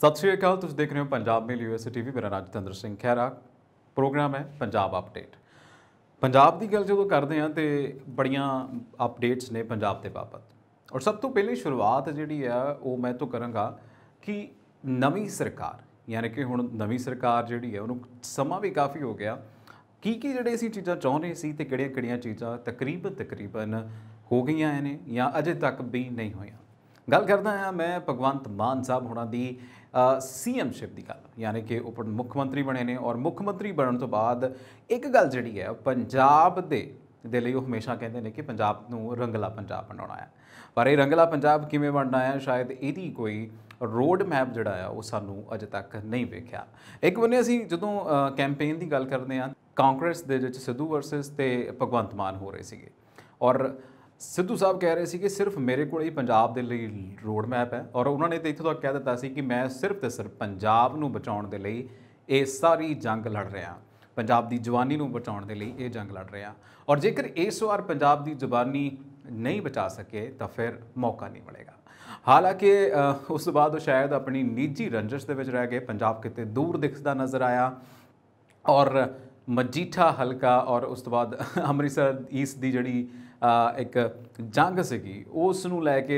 ਸਤਿ ਸ਼੍ਰੀ ਅਕਾਲ ਤੁਸੀਂ ਦੇਖ ਰਹੇ ਹੋ ਪੰਜਾਬ ਮੇਲ ਯੂਐਸ ਟੀਵੀ ਮੇਰਾ ਰਾਜਤੰਦਰ ਸਿੰਘ ਖੈਰਾ ਪ੍ਰੋਗਰਾਮ ਹੈ ਪੰਜਾਬ ਅਪਡੇਟ ਪੰਜਾਬ ਦੀ ਗੱਲ ਜਦੋਂ ਕਰਦੇ ਆ ਤੇ ਬੜੀਆਂ ਅਪਡੇਟਸ ਨੇ ਪੰਜਾਬ ਦੇ ਬਾਬਤ ਔਰ ਸਭ ਤੋਂ ਪਹਿਲੀ ਸ਼ੁਰੂਆਤ ਜਿਹੜੀ ਆ ਉਹ ਮੈਂ ਤੋਂ ਕਰਾਂਗਾ ਕਿ ਨਵੀਂ ਸਰਕਾਰ ਯਾਨੀ ਕਿ ਹੁਣ ਨਵੀਂ ਸਰਕਾਰ ਜਿਹੜੀ ਹੈ ਉਹਨੂੰ ਸਮਾਂ ਵੀ ਕਾਫੀ ਹੋ ਗਿਆ ਕੀ ਕੀ ਜਿਹੜੇ ਅਸੀਂ ਚੀਜ਼ਾਂ ਚਾਹੁੰਦੇ ਸੀ ਤੇ ਕਿਹੜੀਆਂ-ਕਿਹੜੀਆਂ ਚੀਜ਼ਾਂ ਤਕਰੀਬਨ ਤਕਰੀਬਨ ਹੋ ਗਈਆਂ ਨੇ ਜਾਂ ਅਜੇ ਤੱਕ ਵੀ ਨਹੀਂ ਹੋਈਆਂ ਗੱਲ ਕਰਦਾ ਹਾਂ ਮੈਂ ਭਗਵੰਤ ਮਾਨ ਸਾਹਿਬ ਹੁਣਾਂ ਦੀ ਸ਼ਿਪ ਦੀ ਗੱਲ ਯਾਨੀ ਕਿ ਉਪ ਮੁੱਖ ਮੰਤਰੀ ਬਣੇ ਨੇ ਔਰ ਮੁੱਖ ਮੰਤਰੀ ਬਣਨ ਤੋਂ ਬਾਅਦ ਇੱਕ ਗੱਲ ਜਿਹੜੀ ਹੈ ਪੰਜਾਬ ਦੇ ਦੇ ਲਈ ਉਹ ਹਮੇਸ਼ਾ ਕਹਿੰਦੇ ਨੇ ਕਿ ਪੰਜਾਬ ਨੂੰ ਰੰਗਲਾ ਪੰਜਾਬ ਬਣਾਉਣਾ ਹੈ ਪਰ ਇਹ ਰੰਗਲਾ ਪੰਜਾਬ ਕਿਵੇਂ ਬਣਨਾ ਹੈ ਸ਼ਾਇਦ ਇਹਦੀ ਕੋਈ ਰੋਡ ਮੈਪ ਜਿਹੜਾ ਆ ਉਹ ਸਾਨੂੰ ਅਜੇ ਤੱਕ ਨਹੀਂ ਵੇਖਿਆ ਇੱਕ ਬੰਨੇ ਅਸੀਂ ਜਦੋਂ ਕੈਂਪੇਨ ਦੀ ਗੱਲ ਕਰਦੇ ਹਾਂ ਕਾਂਗਰਸ ਦੇ ਵਿੱਚ ਸਿੱਧੂ ਵਰਸਸ ਤੇ ਭਗਵੰਤ ਮਾਨ ਹੋ ਰਹੇ ਸੀਗੇ ਔਰ ਸਿੱਧੂ ਸਾਹਿਬ ਕਹਿ ਰਹੇ ਸੀ ਕਿ ਸਿਰਫ ਮੇਰੇ ਕੋਲ ਹੀ ਪੰਜਾਬ ਦੇ ਲਈ ਰੋਡ ਮੈਪ ਹੈ ਔਰ ਉਹਨਾਂ ਨੇ ਤੇ ਇੱਥੇ ਤੱਕ ਕਹਿ ਦਿੱਤਾ ਸੀ ਕਿ ਮੈਂ ਸਿਰਫ ਤੇ ਸਿਰਫ ਪੰਜਾਬ ਨੂੰ ਬਚਾਉਣ ਦੇ ਲਈ ਇਹ ਸਾਰੀ ਜੰਗ ਲੜ ਰਿਹਾ ਪੰਜਾਬ ਦੀ ਜਵਾਨੀ ਨੂੰ ਬਚਾਉਣ ਦੇ ਲਈ ਇਹ ਜੰਗ ਲੜ ਰਿਹਾ ਔਰ ਜੇਕਰ ਇਸ ਵਾਰ ਪੰਜਾਬ ਦੀ ਜਵਾਨੀ ਨਹੀਂ ਬਚਾ ਸਕੇ ਤਾਂ ਫਿਰ ਮੌਕਾ ਨਹੀਂ ਮਿਲੇਗਾ ਹਾਲਾਂਕਿ ਉਸ ਤੋਂ ਬਾਅਦ ਉਹ ਸ਼ਾਇਦ ਆਪਣੀ ਨਿੱਜੀ ਰੰਜਿਸ਼ ਦੇ ਵਿੱਚ ਰਹਿ ਕੇ ਪੰਜਾਬ ਕਿਤੇ ਦੂਰ ਦਿਖਦਾ ਨਜ਼ਰ ਆਇਆ ਔਰ ਮਜੀਠਾ ਹਲਕਾ ਔਰ ਉਸ ਤੋਂ ਬਾਅਦ ਅੰਮ੍ਰਿਤਸਰ ਈਸਟ ਦੀ ਜਿਹੜੀ ਇੱਕ ਜੰਗ ਸੀਗੀ ਉਸ ਨੂੰ ਲੈ ਕੇ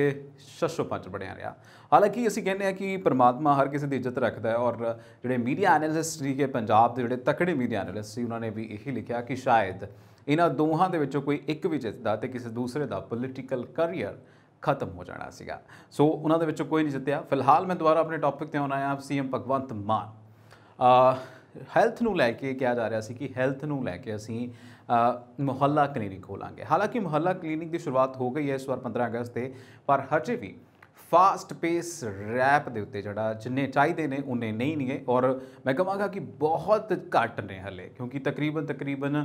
ਸ਼ਸ਼ੋ ਪੰਜ ਬੜਿਆ ਰਿਹਾ ਹਾਲਾਂਕਿ ਅਸੀਂ ਕਹਿੰਦੇ ਆ ਕਿ ਪ੍ਰਮਾਤਮਾ ਹਰ ਕਿਸੇ ਦੀ ਇੱਜ਼ਤ ਰੱਖਦਾ ਹੈ ਔਰ ਜਿਹੜੇ ਮੀਡੀਆ ਐਨਾਲਿਸਟ ਕੇ ਪੰਜਾਬ ਦੇ ਜਿਹੜੇ ਤਕੜੇ ਮੀਡੀਆ ਐਨਾਲਿਸਟ ਸੀ ਉਹਨਾਂ ਨੇ ਵੀ ਇਹੀ ਲਿਖਿਆ ਕਿ ਸ਼ਾਇਦ ਇਹਨਾਂ ਦੋਹਾਂ ਦੇ ਵਿੱਚੋਂ ਕੋਈ ਇੱਕ ਵੀ ਜਿੱਤਦਾ ਤੇ ਕਿਸੇ ਦੂਸਰੇ ਦਾ ਪੋਲਿਟੀਕਲ ਕੈਰੀਅਰ ਖਤਮ ਹੋ ਜਾਣਾ ਸੀਗਾ ਸੋ ਉਹਨਾਂ ਦੇ ਵਿੱਚੋਂ ਕੋਈ ਨਹੀਂ ਜਿੱਤਿਆ ਫਿਲਹਾਲ ਮੈਂ ਦੁਬਾਰਾ ਆਪਣੇ ਟੌਪਿਕ ਤੇ ਆਉਣਾ ਆ ਸੀਐਮ ਭਗਵੰਤ ਮਾਨ ਹੈਲਥ ਨੂੰ ਲੈ ਕੇ ਕਿਹਾ ਜਾ ਰਿਹਾ ਸੀ ਕਿ ਹੈਲਥ ਨੂੰ ਲੈ ਕੇ ਅਸੀਂ ਮੁਹੱਲਾ ਕਲੀਨਿਕ ਖੋਲਾਂਗੇ ਹਾਲਾਂਕਿ ਮੁਹੱਲਾ ਕਲੀਨਿਕ ਦੀ ਸ਼ੁਰੂਆਤ ਹੋ ਗਈ ਹੈ ਇਸ ਵਾਰ 15 ਅਗਸਤ ਤੇ ਪਰ ਹਜੇ ਵੀ ਫਾਸਟ ਪੇਸ ਰੈਪ ਦੇ ਉੱਤੇ ਜਿਹੜਾ ਜਿੰਨੇ ਚਾਹੀਦੇ ਨੇ ਉਹਨੇ ਨਹੀਂ ਨੇ ਔਰ ਮੈਂ ਕਹਾਂਗਾ ਕਿ ਬਹੁਤ ਘੱਟ ਨੇ ਹਲੇ ਕਿਉਂਕਿ ਤਕਰੀਬਨ ਤਕਰੀਬਨ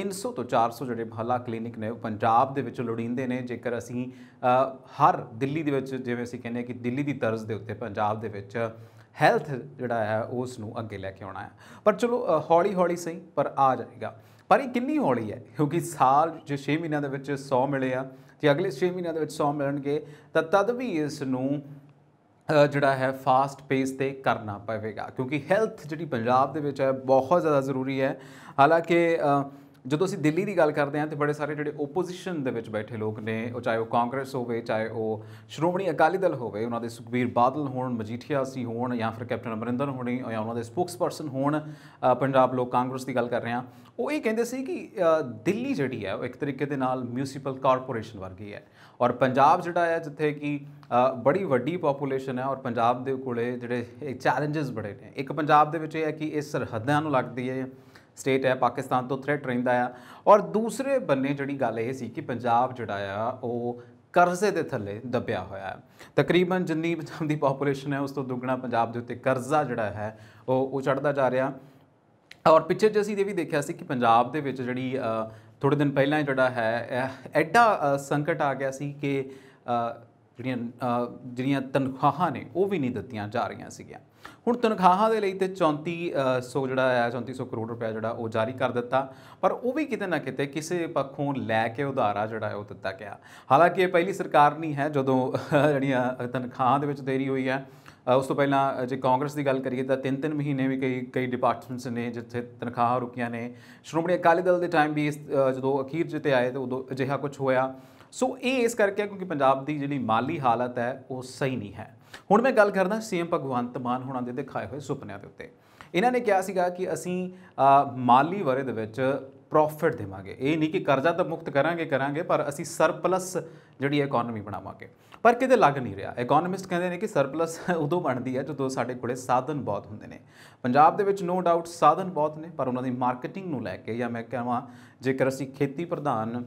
300 ਤੋਂ 400 ਜਿਹੜੇ ਮਹੱਲਾ ਕਲੀਨਿਕ ਨੇ ਪੰਜਾਬ ਦੇ ਵਿੱਚ ਲੋੜੀਂਦੇ ਨੇ ਜੇਕਰ ਅਸੀਂ ਹਰ ਦਿੱਲੀ ਦੇ ਵਿੱਚ ਜਿਵੇਂ ਅਸੀਂ ਕਹਿੰਦੇ ਕਿ ਦਿੱਲੀ ਦੀ ਤਰਜ਼ ਦੇ ਉੱਤੇ ਪੰਜਾਬ ਦੇ ਵਿੱਚ ਹੈਲਥ ਜਿਹੜਾ ਹੈ ਉਸ ਨੂੰ ਅੱਗੇ ਲੈ ਕੇ ਆਉਣਾ ਹੈ ਪਰ ਚਲੋ ਹੌਲੀ ਹੌਲੀ ਸਹੀ ਪਰ ਆ ਜਾਏਗਾ ਪਰ ਇਹ ਕਿੰਨੀ ਹੌਲੀ ਹੈ ਕਿਉਂਕਿ ਸਾਲ ਜੇ 6 ਮਹੀਨਿਆਂ ਦੇ ਵਿੱਚ 100 ਮਿਲੇ ਆ ਜੇ ਅਗਲੇ 6 ਮਹੀਨਿਆਂ ਦੇ ਵਿੱਚ 100 ਮਿਲਣਗੇ ਤਾਂ ਤਦ ਵੀ ਇਸ ਨੂੰ ਜਿਹੜਾ ਹੈ ਫਾਸਟ ਪੇਸ ਤੇ ਕਰਨਾ ਪਵੇਗਾ ਕਿਉਂਕਿ ਹੈਲਥ ਜਿਹੜੀ ਪੰਜਾਬ ਦੇ ਵਿੱਚ ਹੈ ਬਹੁਤ ਜ਼ਿਆਦਾ ਜ਼ਰੂਰੀ ਹੈ ਹਾਲਾਂਕਿ ਜਦੋਂ ਅਸੀਂ ਦਿੱਲੀ ਦੀ ਗੱਲ ਕਰਦੇ ਹਾਂ ਤੇ ਬੜੇ ਸਾਰੇ ਜਿਹੜੇ ਓਪੋਜੀਸ਼ਨ ਦੇ ਵਿੱਚ ਬੈਠੇ ਲੋਕ ਨੇ ਉਹ ਚਾਹੇ ਉਹ ਕਾਂਗਰਸ ਹੋਵੇ ਚਾਹੇ ਉਹ ਸ਼੍ਰੋਮਣੀ ਅਕਾਲੀ ਦਲ ਹੋਵੇ ਉਹਨਾਂ ਦੇ ਸੁਖਬੀਰ ਬਾਦਲ ਹੋਣ ਮਜੀਠੀਆ ਸੀ ਹੋਣ ਜਾਂ ਫਿਰ ਕੈਪਟਨ ਅਮਰਿੰਦਰ ਹੋਣੀ ਜਾਂ ਉਹਨਾਂ ਦੇ ਸਪੋਕਸਪਰਸਨ ਹੋਣ ਪੰਜਾਬ ਲੋਕ ਕਾਂਗਰਸ ਦੀ ਗੱਲ ਕਰ ਰਹੇ ਹਾਂ ਉਹ ਇਹ ਕਹਿੰਦੇ ਸੀ ਕਿ ਦਿੱਲੀ ਜਿਹੜੀ ਹੈ ਉਹ ਇੱਕ ਤਰੀਕੇ ਦੇ ਨਾਲ ਮਿਊਨਿਸਪਲ ਕਾਰਪੋਰੇਸ਼ਨ ਵਰਗੀ ਹੈ ਔਰ ਪੰਜਾਬ ਜਿਹੜਾ ਹੈ ਜਿੱਥੇ ਕਿ ਬੜੀ ਵੱਡੀ ਪੋਪੂਲੇਸ਼ਨ ਹੈ ਔਰ ਪੰਜਾਬ ਦੇ ਕੋਲੇ ਜਿਹੜੇ ਚੈਲੰਜਸ ਬੜੇ ਨੇ ਇੱਕ ਪੰਜਾਬ ਦੇ ਵਿੱਚ ਇਹ ਹੈ ਕਿ ਇਹ ਸਰਹੱਦਾਂ ਨੂੰ ਲੱਗਦੀ ਹੈ ਸਟੇਟ ਹੈ ਪਾਕਿਸਤਾਨ ਤੋਂ ਥ੍ਰੈਟ ਰਹਿੰਦਾ ਆ ਔਰ ਦੂਸਰੇ ਬੰਨੇ ਜਿਹੜੀ ਗੱਲ ਇਹ ਸੀ ਕਿ ਪੰਜਾਬ ਜਿਹੜਾ ਆ ਉਹ ਕਰਜ਼ੇ ਦੇ ਥੱਲੇ ਦਬਿਆ ਹੋਇਆ ਹੈ ਤਕਰੀਬਨ ਜਿੰਨੀ ਪੰਜਾਬ ਦੀ ਪੋਪੂਲੇਸ਼ਨ ਹੈ ਉਸ ਤੋਂ ਦੁੱਗਣਾ ਪੰਜਾਬ ਦੇ ਉੱਤੇ ਕਰਜ਼ਾ ਜਿਹੜਾ ਹੈ ਉਹ ਉਹ ਚੜਦਾ ਜਾ ਰਿਹਾ ਔਰ ਪਿੱਛੇ ਜੇ ਅਸੀਂ ਇਹ ਵੀ ਦੇਖਿਆ ਸੀ ਕਿ ਪੰਜਾਬ ਦੇ ਵਿੱਚ ਜਿਹੜੀ ਥੋੜੇ ਦਿਨ ਪਹਿਲਾਂ ਜਿਹੜਾ ਹੈ ਐਡਾ ਸੰਕਟ ਆ ਗਿਆ ਸੀ ਕਿ ਜਿਹੜੀਆਂ ਜਿਹੜੀਆਂ ਤਨਖਾਹਾਂ ਨੇ ਉਹ ਵੀ ਨਹੀਂ ਦਿੱਤੀਆਂ ਜਾ ਰਹੀਆਂ ਸੀਗੀਆਂ ਹੁਣ ਤਨਖਾਹਾਂ ਦੇ ਲਈ ਤੇ 3400 ਜਿਹੜਾ ਆ 3400 ਕਰੋੜ ਰੁਪਏ ਜਿਹੜਾ ਉਹ ਜਾਰੀ ਕਰ ਦਿੱਤਾ ਪਰ ਉਹ ਵੀ ਕਿਤੇ ਨਾ ਕਿਤੇ ਕਿਸੇ ਪੱਖੋਂ ਲੈ ਕੇ ਉਧਾਰਾ ਜਿਹੜਾ ਉਹ ਦਿੱਤਾ ਗਿਆ ਹਾਲਾਂਕਿ ਇਹ ਪਹਿਲੀ ਸਰਕਾਰ ਨਹੀਂ ਹੈ ਜਦੋਂ ਜਿਹੜੀਆਂ ਤਨਖਾਹਾਂ ਦੇ ਵਿੱਚ ਦੇਰੀ ਹੋਈ ਹੈ ਉਸ ਤੋਂ ਪਹਿਲਾਂ ਜੇ ਕਾਂਗਰਸ ਦੀ ਗੱਲ ਕਰੀਏ ਤਾਂ 3-3 ਮਹੀਨੇ ਵੀ ਕਈ ਕਈ ਡਿਪਾਰਟਮੈਂਟਸ ਨੇ ਜਿੱਥੇ ਤਨਖਾਹਾਂ ਰੁਕੀਆਂ ਨੇ ਸ਼੍ਰੋਮਣੀ ਅਕਾਲੀ ਦਲ ਦੇ ਟਾਈਮ ਵੀ ਜਦੋਂ ਅਖੀਰ ਜਿੱਤੇ ਆਏ ਤੇ ਉਦੋਂ ਅਜਿਹਾ ਕੁਝ ਹੋਇਆ ਸੋ ਇਹ ਇਸ ਕਰਕੇ ਕਿਉਂਕਿ ਪੰਜਾਬ ਦੀ ਜਿਹੜੀ ਮਾਲੀ ਹਾਲਤ ਹੈ ਉਹ ਸਹੀ ਨਹੀਂ ਹੈ ਹੁਣ ਮੈਂ ਗੱਲ ਕਰਦਾ ਸੀਐਮ ਭਗਵੰਤ ਮਾਨ ਹੁਣਾਂ ਦੇ ਦਿਖਾਏ ਹੋਏ ਸੁਪਨਿਆਂ ਦੇ ਉੱਤੇ ਇਹਨਾਂ ਨੇ ਕਿਹਾ ਸੀਗਾ ਕਿ ਅਸੀਂ ਮਾਲੀ ਵਰੇ ਦੇ ਵਿੱਚ ਪ੍ਰੋਫਿਟ ਦੇਵਾਂਗੇ ਇਹ ਨਹੀਂ ਕਿ ਕਰਜ਼ਾ ਤਾਂ ਮੁਕਤ ਕਰਾਂਗੇ ਕਰਾਂਗੇ ਪਰ ਅਸੀਂ ਸਰਪਲਸ ਜਿਹੜੀ ਇਕਨੋਮੀ ਬਣਾਵਾਂਗੇ ਪਰ ਕਿਤੇ ਲੱਗ ਨਹੀਂ ਰਿਹਾ ਇਕਨੋਮਿਸਟ ਕਹਿੰਦੇ ਨੇ ਕਿ ਸਰਪਲਸ ਉਦੋਂ ਬਣਦੀ ਹੈ ਜਦੋਂ ਸਾਡੇ ਕੋਲੇ ਸਾਧਨ ਬਹੁਤ ਹੁੰਦੇ ਨੇ ਪੰਜਾਬ ਦੇ ਵਿੱਚ ਨੋ ਡਾਊਟ ਸਾਧਨ ਬਹੁਤ ਨੇ ਪਰ ਉਹਨਾਂ ਦੀ ਮਾਰਕੀਟਿੰਗ ਨੂੰ ਲੈ ਕੇ ਜਾਂ ਮੈਂ ਕਹਾਂ ਜੇਕਰ ਅਸੀਂ ਖੇਤੀ ਪ੍ਰਧਾਨ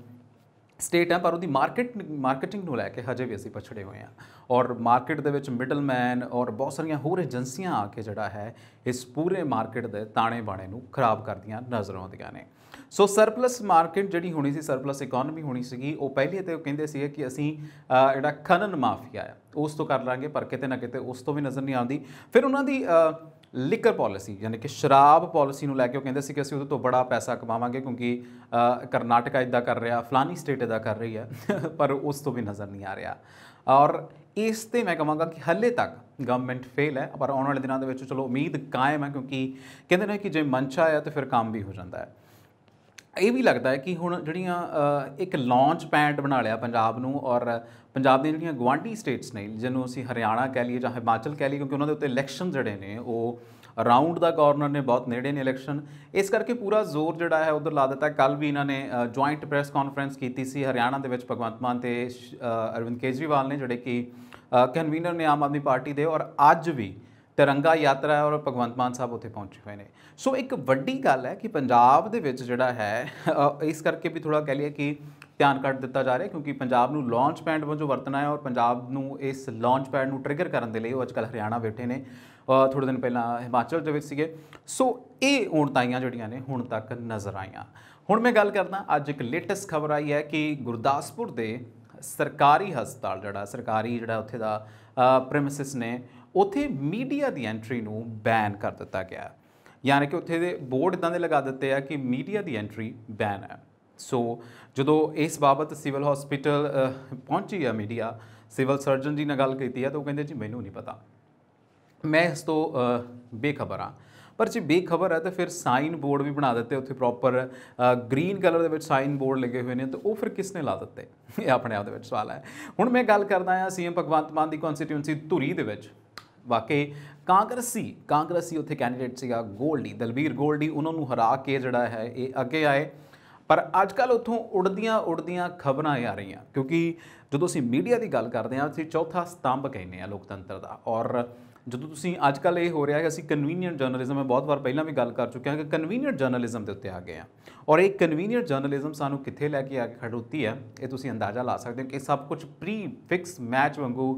ਸਟੇਟ ਹੈ ਪਰ ਉਹਦੀ ਮਾਰਕੀਟ ਮਾਰਕੀਟਿੰਗ ਨੂੰ ਲੈ ਕੇ ਹਜੇ ਵੀ ਅਸੀਂ ਪਛੜੇ ਹੋਏ ਹਾਂ ਔਰ ਮਾਰਕੀਟ ਦੇ ਵਿੱਚ ਮਿਡਲਮੈਨ ਔਰ ਬਹੁਤ ਸਾਰੀਆਂ ਹੋਰ ਏਜੰਸੀਆਂ ਆ ਕੇ ਜਿਹੜਾ ਹੈ ਇਸ ਪੂਰੇ ਮਾਰਕੀਟ ਦੇ ਤਾਣੇ ਬਾਣੇ ਨੂੰ ਖਰਾਬ ਕਰਦੀਆਂ ਨਜ਼ਰ ਆਉਂਦੀਆਂ ਨੇ ਸੋ ਸਰਪਲਸ ਮਾਰਕੀਟ ਜਿਹੜੀ ਹੋਣੀ ਸੀ ਸਰਪਲਸ ਇਕਨੋਮੀ ਹੋਣੀ ਸੀਗੀ ਉਹ ਪਹਿਲੇ ਤੇ ਉਹ ਕਹਿੰਦੇ ਸੀ ਕਿ ਅਸੀਂ ਜਿਹੜਾ ਖਨਨ ਮਾਫੀਆ ਹੈ ਉਸ ਤੋਂ ਕਰ ਲਾਂਗੇ ਪਰ ਕਿਤੇ ਨਾ ਕਿਤੇ ਉਸ ਤੋਂ ਵੀ ਨਜ਼ਰ ਨਹੀਂ ਆਉਂਦੀ ਫਿਰ ਉਹਨਾਂ ਦੀ ਲਿਕਰ ਪਾਲਿਸੀ ਯਾਨੀ ਕਿ ਸ਼ਰਾਬ ਪਾਲਿਸੀ ਨੂੰ ਲੈ ਕੇ ਉਹ ਕਹਿੰਦੇ ਸੀ ਕਿ ਅਸੀਂ ਉਹਦੇ ਤੋਂ ਬੜਾ ਪੈਸਾ ਕਮਾਵਾਂਗੇ ਕਿਉਂਕਿ ਕਰਨਾਟਕਾ ਇਦਾਂ ਕਰ ਰਿਹਾ ਫਲਾਨੀ ਸਟੇਟ ਇਦਾਂ ਕਰ ਰਹੀ ਹੈ ਪਰ ਉਸ ਤੋਂ ਵੀ ਨਜ਼ਰ ਨਹੀਂ ਆ ਰਿਹਾ ਔਰ ਇਸ ਤੇ ਮੈਂ ਕਹਾਂਗਾ ਕਿ ਹੱਲੇ ਤੱਕ ਗਵਰਨਮੈਂਟ ਫੇਲ ਹੈ ਪਰ ਆਉਣ ਵਾਲੇ ਦਿਨਾਂ ਦੇ ਵਿੱਚ ਚਲੋ ਉਮੀਦ ਕਾਇਮ ਹੈ ਕਿਉਂਕਿ ਕਹਿੰਦੇ ਨੇ ਕਿ ਜੇ ਮਨਚਾ ਆਇਆ ਤਾਂ ਫਿਰ ਕੰਮ ਵੀ ਹੋ ਜਾਂਦਾ ਹੈ ਇਹ ਵੀ ਲੱਗਦਾ ਹੈ ਕਿ ਹੁਣ ਜਿਹੜੀਆਂ ਇੱਕ ਲਾਂਚ ਪੈਂਟ ਬਣਾ ਲਿਆ ਪੰਜਾਬ ਨੂੰ ਔਰ ਪੰਜਾਬ ਦੀਆਂ ਜਿਹੜੀਆਂ ਗਵਾਂਡੀ ਸਟੇਟਸ ਨੇ ਜਿਹਨੂੰ ਅਸੀਂ ਹਰਿਆਣਾ ਕਹਿ ਲਈਏ ਜਾਂ ਹਿਮਾਚਲ ਕਹਿ ਲਈਏ ਕਿਉਂਕਿ ਉਹਨਾਂ ਦੇ ਉੱਤੇ ਇਲੈਕਸ਼ਨ ਜਿਹੜੇ ਨੇ ਉਹ ਰਾਉਂਡ ਦਾ ਕਾਰਨਰ ਨੇ ਬਹੁਤ ਨੇੜੇ ਨੇ ਇਲੈਕਸ਼ਨ ਇਸ ਕਰਕੇ ਪੂਰਾ ਜ਼ੋਰ ਜਿਹੜਾ ਹੈ ਉਧਰ ਲਾ ਦਿੱਤਾ ਕੱਲ ਵੀ ਇਹਨਾਂ ਨੇ ਜੁਆਇੰਟ ਪ੍ਰੈਸ ਕਾਨਫਰੰਸ ਕੀਤੀ ਸੀ ਹਰਿਆਣਾ ਦੇ ਵਿੱਚ ਭਗਵੰਤ ਮਾਨ ਤੇ ਅਰਵਿੰਦ ਕੇਜਰੀਵਾਲ ਨੇ ਜਿਹੜੇ ਕਿ ਕਨਵੀਨਰ ਨੇ ਆਮ ਆਦਮੀ ਪਾਰਟੀ ਦੇ ਔਰ ਅੱਜ ਵੀ ਤਿਰੰਗਾ ਯਾਤਰਾ ਔਰ ਭਗਵੰਤ ਮਾਨ ਸਾਹਿਬ ਉੱਥੇ ਪਹੁੰਚੇ ਹੋਏ ਨੇ ਸੋ ਇੱਕ ਵੱਡੀ ਗੱਲ ਹੈ ਕਿ ਪੰਜਾਬ ਦੇ ਵਿੱਚ ਜਿਹੜਾ ਹੈ ਇਸ ਕਰਕੇ ਵੀ ਥੋੜਾ ਕਹਿ ਲਿਆ ਕਿ ਧਿਆਨ ਕੱਟ ਦਿੱਤਾ ਜਾ ਰਿਹਾ ਕਿਉਂਕਿ ਪੰਜਾਬ ਨੂੰ ਲਾਂਚ ਪੈਡ ਵਜੋਂ ਵਰਤਣਾ ਹੈ ਔਰ ਪੰਜਾਬ ਨੂੰ ਇਸ ਲਾਂਚ ਪੈਡ ਨੂੰ ਟ੍ਰਿਗਰ ਕਰਨ ਦੇ ਲਈ ਉਹ ਅੱਜਕੱਲ ਹਰਿਆਣਾ ਬੈਠੇ ਨੇ ਥੋੜੇ ਦਿਨ ਪਹਿਲਾਂ ਹਿਮਾਚਲ ਦੇ ਵਿੱਚ ਸੀਗੇ ਸੋ ਇਹ ਉਣਤਾਈਆਂ ਜਿਹੜੀਆਂ ਨੇ ਹੁਣ ਤੱਕ ਨਜ਼ਰ ਆਈਆਂ ਹੁਣ ਮੈਂ ਗੱਲ ਕਰਦਾ ਅੱਜ ਇੱਕ ਲੇਟੈਸਟ ਖਬਰ ਆਈ ਹੈ ਕਿ ਗੁਰਦਾਸਪੁਰ ਦੇ ਸਰਕਾਰੀ ਹਸਪਤਾਲ ਜਿਹੜਾ ਸਰਕਾਰੀ ਜਿਹੜਾ ਉੱਥੇ ਦਾ ਪ੍ਰੀਮਿਸਿਸ ਨੇ ਉੱਥੇ ਮੀਡੀਆ ਦੀ ਐਂਟਰੀ ਨੂੰ ਬੈਨ ਕਰ ਦਿੱਤਾ ਗਿਆ ਯਾਨੀ ਕਿ ਉੱਥੇ ਦੇ ਬੋਰਡ ਇਦਾਂ ਦੇ ਲਗਾ ਦਿੱਤੇ ਆ ਕਿ ਮੀਡੀਆ ਦੀ ਐਂਟਰੀ ਬੈਨ ਹੈ ਸੋ ਜਦੋਂ ਇਸ ਬਾਬਤ ਸਿਵਲ ਹਸਪੀਟਲ ਪਹੁੰਚੀ ਆ ਮੀਡੀਆ ਸਿਵਲ ਸਰਜਨ ਜੀ ਨਾਲ ਗੱਲ ਕੀਤੀ ਆ ਤਾਂ ਉਹ ਕਹਿੰਦੇ ਜੀ ਮੈਨੂੰ ਨਹੀਂ ਪਤਾ ਮੈਂ ਇਸ ਤੋਂ ਬੇਖਬਰ ਆ ਪਰ ਜੇ ਬੇਖਬਰ ਹੈ ਤਾਂ ਫਿਰ ਸਾਈਨ ਬੋਰਡ ਵੀ ਬਣਾ ਦਿੱਤੇ ਉੱਥੇ ਪ੍ਰੋਪਰ ਗ੍ਰੀਨ ਕਲਰ ਦੇ ਵਿੱਚ ਸਾਈਨ ਬੋਰਡ ਲੱਗੇ ਹੋਏ ਨੇ ਤਾਂ ਉਹ ਫਿਰ ਕਿਸ ਨੇ ਲਾ ਦਿੱਤੇ ਇਹ ਆਪਣੇ ਆਪ ਦੇ ਵਿੱਚ ਸਵਾਲ ਹੈ ਹੁਣ ਮੈਂ ਗੱਲ ਕਰਦਾ ਆ ਸੀਐਮ ਭਗਵੰਤ ਮਾਨ ਦੀ ਕਨਸਟੀਟਿਊਂਸੀ ਧੁਰੀ ਦੇ ਵਿੱਚ ਵਾਕਈ ਕਾਂਗਰਸੀ ਕਾਂਗਰਸੀ ਉੱਥੇ ਕੈਂਡੀਡੇਟ ਸੀਗਾ ਗੋਲਡੀ ਦਲਬੀਰ ਗੋਲਡੀ ਉਹਨਾਂ ਨੂੰ ਹਰਾ ਕੇ ਜਿਹੜਾ ਹੈ ਇਹ ਅੱਗੇ ਆਏ ਪਰ ਅੱਜ ਕੱਲ ਉੱਥੋਂ ਉੜਦੀਆਂ ਉੜਦੀਆਂ ਖਬਰਾਂ ਆ ਰਹੀਆਂ ਕਿਉਂਕਿ ਜਦੋਂ ਅਸੀਂ ਮੀਡੀਆ ਦੀ ਗੱਲ ਕਰਦੇ ਹਾਂ ਅਸੀਂ ਚੌਥਾ ਸਤੰਭ ਕਹਿੰਦੇ ਆ ਲੋਕਤੰਤਰ ਦਾ ਔਰ ਜਦੋਂ ਤੁਸੀਂ ਅੱਜ ਕੱਲ ਇਹ ਹੋ ਰਿਹਾ ਹੈ ਅਸੀਂ ਕਨਵੀਨੀਅੰਟ ਜਰਨਲਿਜ਼ਮ ਮੈਂ ਬਹੁਤ ਵਾਰ ਪਹਿਲਾਂ ਵੀ ਗੱਲ ਕਰ ਚੁੱਕਿਆ ਹਾਂ ਕਿ ਕਨਵੀਨੀਅੰਟ ਜਰਨਲਿਜ਼ਮ ਦੇ ਉੱਤੇ ਆ ਗਏ ਆ ਔਰ ਇਹ ਕਨਵੀਨੀਅੰਟ ਜਰਨਲਿਜ਼ਮ ਸਾਨੂੰ ਕਿੱਥੇ ਲੈ ਕੇ ਆ ਕੇ ਖੜੋਤੀ ਹੈ ਇਹ ਤੁਸੀਂ ਅੰਦਾਜ਼ਾ ਲਾ ਸਕਦੇ ਹੋ ਕਿ ਸਭ ਕੁਝ ਪ੍ਰੀ ਫਿਕਸ ਮੈਚ ਵਾਂਗੂ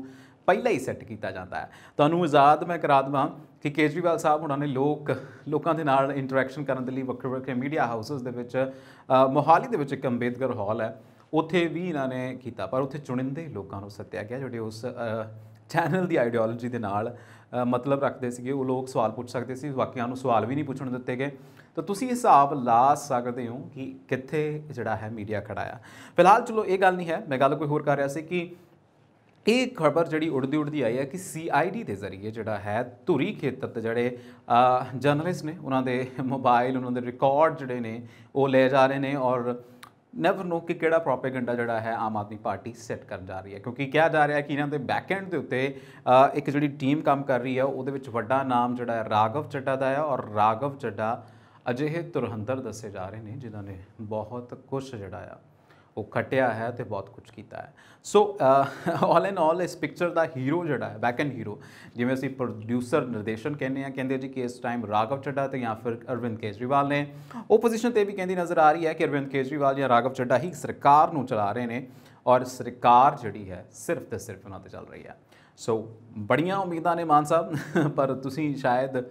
ਪਹਿਲਾਂ ਹੀ ਸੈੱਟ ਕੀਤਾ ਜਾਂਦਾ ਹੈ ਤੁਹਾਨੂੰ ਆਜ਼ਾਦ ਮੈਂ ਕਰਾ ਦਵਾਂ ਕਿ ਕੇਜਰੀਵਾਲ ਸਾਹਿਬ ਉਹਨਾਂ ਨੇ ਲੋਕ ਲੋਕਾਂ ਦੇ ਨਾਲ ਇੰਟਰੈਕਸ਼ਨ ਕਰਨ ਦੇ ਲਈ ਵੱਖਰੇ ਵੱਖਰੇ ਮੀਡੀਆ ਹਾਊਸਸ ਦੇ ਵਿੱਚ ਮੋਹਾਲੀ ਦੇ ਵਿੱਚ ਇੱਕ ਅੰਬੇਦਕਰ ਹਾਲ ਹੈ ਉੱਥੇ ਵੀ ਇਹਨਾਂ ਨੇ ਕੀਤਾ ਪਰ ਉੱਥੇ ਚੁਣਿੰਦੇ ਲੋਕਾਂ ਨੂੰ ਸੱਤਿਆ ਗਿਆ ਜਿਹੜੇ ਉਸ ਚੈਨਲ ਦੀ ਆਈਡੀਓਲੋਜੀ ਦੇ ਨਾਲ ਮਤਲਬ ਰੱਖਦੇ ਸੀਗੇ ਉਹ ਲੋਕ ਸਵਾਲ ਪੁੱਛ ਸਕਦੇ ਸੀ ਬਾਕੀਆਂ ਨੂੰ ਸਵਾਲ ਵੀ ਨਹੀਂ ਪੁੱਛਣ ਦਿੱਤੇ ਗਏ ਤਾਂ ਤੁਸੀਂ ਹਿਸਾਬ ਲਾ ਸਕਦੇ ਹੋ ਕਿ ਕਿੱਥੇ ਜਿਹੜਾ ਹੈ ਮੀਡੀਆ ਖੜਾਇਆ ਫਿਲਹਾਲ ਚਲੋ ਇਹ ਗੱਲ ਨਹੀਂ ਹੈ ਮੈਂ ਗੱਲ ਕੋਈ ਹੋਰ ਕਰ ਰਿਹਾ ਸੀ ਕਿ ਇਹ ਖਬਰ ਜਿਹੜੀ ਉੜਦੀ ਉੜਦੀ ਆਈ ਹੈ ਕਿ ਸੀਆਈਡੀ ਦੇ ਜ਼ਰੀਏ ਜਿਹੜਾ ਹੈ ਧੁਰੀ ਖੇਤਰ ਜਿਹੜੇ ਜਰਨਲਿਸਟ ਨੇ ਉਹਨਾਂ ਦੇ ਮੋਬਾਈਲ ਉਹਨਾਂ ਦੇ ਰਿਕਾਰਡ ਜਿਹੜੇ ਨੇ ਉਹ ਲੈ ਜਾ ਰਹੇ ਨੇ ਔਰ ਨੈਵਰ ਨੋ ਕਿ ਕਿਹੜਾ ਪ੍ਰੋਪਾਗੈਂਡਾ ਜਿਹੜਾ ਹੈ ਆਮ ਆਦਮੀ ਪਾਰਟੀ ਸੈੱਟ ਕਰਨ ਜਾ ਰਹੀ ਹੈ ਕਿਉਂਕਿ ਕਿਹਾ ਜਾ ਰਿਹਾ ਹੈ ਕਿ ਇਹਨਾਂ ਦੇ ਬੈਕਐਂਡ ਦੇ ਉੱਤੇ ਇੱਕ ਜਿਹੜੀ ਟੀਮ ਕੰਮ ਕਰ ਰਹੀ ਹੈ ਉਹਦੇ ਵਿੱਚ ਵੱਡਾ ਨਾਮ ਜਿਹੜਾ ਹੈ ਰਾਗਵ ਚੱਡਾ ਦਾ ਹੈ ਔਰ ਰਾਗਵ ਚੱਡਾ ਅਜਿਹੇ ਤੁਰਹੰਦਰ ਦੱਸੇ ਜਾ ਰਹੇ ਨੇ ਜਿਨ੍ਹਾਂ ਨੇ ਬਹੁਤ ਕੁਝ ਜਿਹੜਾ ਆ ਉਹ ਖਟਿਆ ਹੈ ਤੇ ਬਹੁਤ ਕੁਝ ਕੀਤਾ ਹੈ ਸੋ ਆਲ ਇਨ ਆਲ ਇਸ ਪਿਕਚਰ ਦਾ ਹੀਰੋ ਜਿਹੜਾ ਹੈ ਬੈਕ ਐਂਡ ਹੀਰੋ ਜਿਵੇਂ ਅਸੀਂ ਪ੍ਰੋਡਿਊਸਰ ਨਿਰਦੇਸ਼ਨ ਕਹਿੰਦੇ ਆ ਕਹਿੰਦੇ ਜੀ ਕਿ ਇਸ ਟਾਈਮ ਰਾਘਵ ਚੱਡਾ ਤੇ ਜਾਂ ਫਿਰ ਅਰਵਿੰਦ ਕੇਜਰੀਵਾਲ ਨੇ ਪੋਜੀਸ਼ਨ ਤੇ ਵੀ ਕਹਿੰਦੀ ਨਜ਼ਰ ਆ ਰਹੀ ਹੈ ਕਿ ਅਰਵਿੰਦ ਕੇਜਰੀਵਾਲ ਜਾਂ ਰਾਘਵ ਚੱਡਾ ਹੀ ਸਰਕਾਰ ਨੂੰ ਚਲਾ ਰਹੇ ਨੇ ਔਰ ਸਰਕਾਰ ਜਿਹੜੀ ਹੈ ਸਿਰਫ ਤੇ ਸਿਰਫ ਉਹਨਾਂ ਤੇ ਚੱਲ ਰਹੀ ਹੈ ਸੋ ਬੜੀਆਂ ਉਮੀਦਾਂ ਨੇ ਮਾਨ ਸਾਹਿਬ ਪਰ ਤੁਸੀਂ ਸ਼ਾਇਦ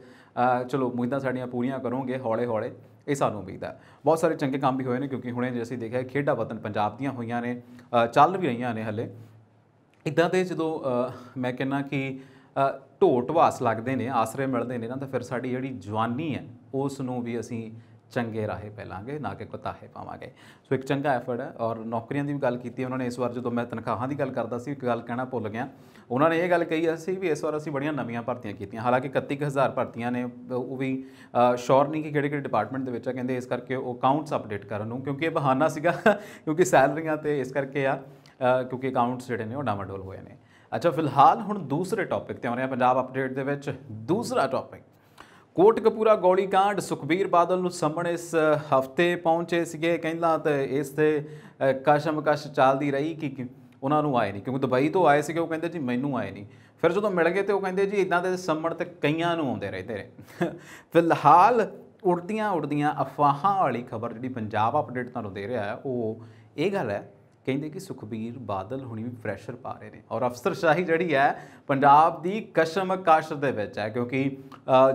ਚਲੋ ਉਮੀਦਾਂ ਸਾਡੀਆਂ ਪੂਰੀਆਂ ਕਰੋਗੇ ਹੌਲੇ ਹੌਲੇ ਇਹ ਸਾਨੂੰ ਉਮੀਦ ਹੈ ਬਹੁਤ ਸਾਰੇ ਚੰਗੇ ਕੰਮ ਵੀ ਹੋਏ ਨੇ ਕਿਉਂਕਿ ਹੁਣੇ ਜੇ ਅਸੀਂ ਦੇਖਿਆ ਖੇਡਾ ਵਤਨ ਪੰਜਾਬ ਦੀਆਂ ਹੋਈਆਂ ਨੇ ਚੱਲ ਵੀ ਰਹੀਆਂ ਨੇ ਹੱਲੇ ਇਦਾਂ ਦੇ ਜਦੋਂ ਮੈਂ ਕਹਿੰਨਾ ਕਿ ਢੋਟਵਾਸ ਲੱਗਦੇ ਨੇ ਆਸਰੇ ਮਿਲਦੇ ਨੇ ਨਾ ਤਾਂ ਫਿਰ ਸਾਡੀ ਜਿਹੜੀ ਜਵਾਨੀ ਹੈ ਉਸ ਨੂੰ ਵੀ ਅਸੀਂ ਚੰਗੇ ਰਾਹੇ ਪਹਿਲਾਂਗੇ ਨਾ ਕਿ ਕੁਤਾਹੇ ਪਾਵਾਂਗੇ ਸੋ ਇੱਕ ਚੰਗਾ ਐਫਰਟ ਹੈ ਔਰ ਨੌਕਰੀਆਂ ਦੀ ਵੀ ਗੱਲ ਕੀਤੀ ਉਹਨਾਂ ਨੇ ਇਸ ਵਾਰ ਜਦੋਂ ਮੈਂ ਤਨਖਾਹਾਂ ਦੀ ਗੱਲ ਕਰਦਾ ਸੀ ਇੱਕ ਗੱਲ ਕਹਿਣਾ ਭੁੱਲ ਗਿਆ ਉਹਨਾਂ ਨੇ ਇਹ ਗੱਲ ਕਹੀ ਸੀ ਵੀ ਇਸ ਵਾਰ ਅਸੀਂ ਬੜੀਆਂ ਨਵੀਆਂ ਭਰਤੀਆਂ ਕੀਤੀਆਂ ਹਾਲਾਂਕਿ 31000 ਭਰਤੀਆਂ ਨੇ ਉਹ ਵੀ ਸ਼ੋਰ ਨਹੀਂ ਕਿ ਕਿਹੜੇ ਕਿਹੜੇ ਡਿਪਾਰਟਮੈਂਟ ਦੇ ਵਿੱਚ ਆ ਕਹਿੰਦੇ ਇਸ ਕਰਕੇ ਉਹ ਅਕਾਊਂਟਸ ਅਪਡੇਟ ਕਰਨ ਨੂੰ ਕਿਉਂਕਿ ਇਹ ਬਹਾਨਾ ਸੀਗਾ ਕਿਉਂਕਿ ਸੈਲਰੀਆਂ ਤੇ ਇਸ ਕਰਕੇ ਆ ਕਿਉਂਕਿ ਅਕਾਊਂਟਸ ਜਿਹੜੇ ਨੇ ਉਹ ਡਾਵਾਡੋਲ ਹੋਏ ਨੇ ਅੱਛਾ ਫਿਲਹਾਲ ਹੁਣ ਦੂਸਰੇ ਟੌਪਿਕ ਤੇ ਆਉਂਦੇ ਆ ਪੰਜਾਬ ਅਪਡੇਟ ਦੇ ਵਿੱਚ ਦੂਸਰਾ ਟੌਪਿਕ ਕਪੂਰਾ ਗੋਲੀ ਕਾਂਡ ਸੁਖਬੀਰ ਬਾਦਲ ਨੂੰ ਸੰਮਣ ਇਸ ਹਫਤੇ ਪਹੁੰਚੇ ਸੀਗੇ ਕਹਿੰਦਾ ਤੇ ਇਸ ਤੇ ਕਸ਼ਮਕਸ਼ ਚੱਲਦੀ ਰਹੀ ਕਿ ਉਹਨਾਂ ਨੂੰ ਆਏ ਨਹੀਂ ਕਿਉਂਕਿ ਦੁਬਈ ਤੋਂ ਆਏ ਸੀਗੇ ਉਹ ਕਹਿੰਦੇ ਜੀ ਮੈਨੂੰ ਆਏ ਨਹੀਂ ਫਿਰ ਜਦੋਂ ਮਿਲ ਗਏ ਤੇ ਉਹ ਕਹਿੰਦੇ ਜੀ ਇਦਾਂ ਦੇ ਸੰਮਣ ਤੇ ਕਈਆਂ ਨੂੰ ਆਉਂਦੇ ਰਹਿੰਦੇ ਨੇ ਫਿਲਹਾਲ ਉੜਦੀਆਂ ਉੜਦੀਆਂ ਅਫਵਾਹਾਂ ਵਾਲੀ ਖਬਰ ਜਿਹੜੀ ਪੰਜਾਬ ਅਪਡੇਟ ਤੁਹਾਨੂੰ ਦੇ ਰਿਹਾ ਹੈ ਉਹ ਇਹ ਗੱਲ ਹੈ ਕਹਿੰਦੇ ਕਿ ਸੁਖਬੀਰ ਬਾਦਲ ਹੁਣੀ ਵੀ ਪ੍ਰੈਸ਼ਰ ਪਾ ਰਹੇ ਨੇ ਔਰ ਅਫਸਰਸ਼ਾਹੀ ਜਿਹੜੀ ਹੈ ਪੰਜਾਬ ਦੀ ਕਾਸ਼ਰ ਦੇ ਵਿੱਚ ਹੈ ਕਿਉਂਕਿ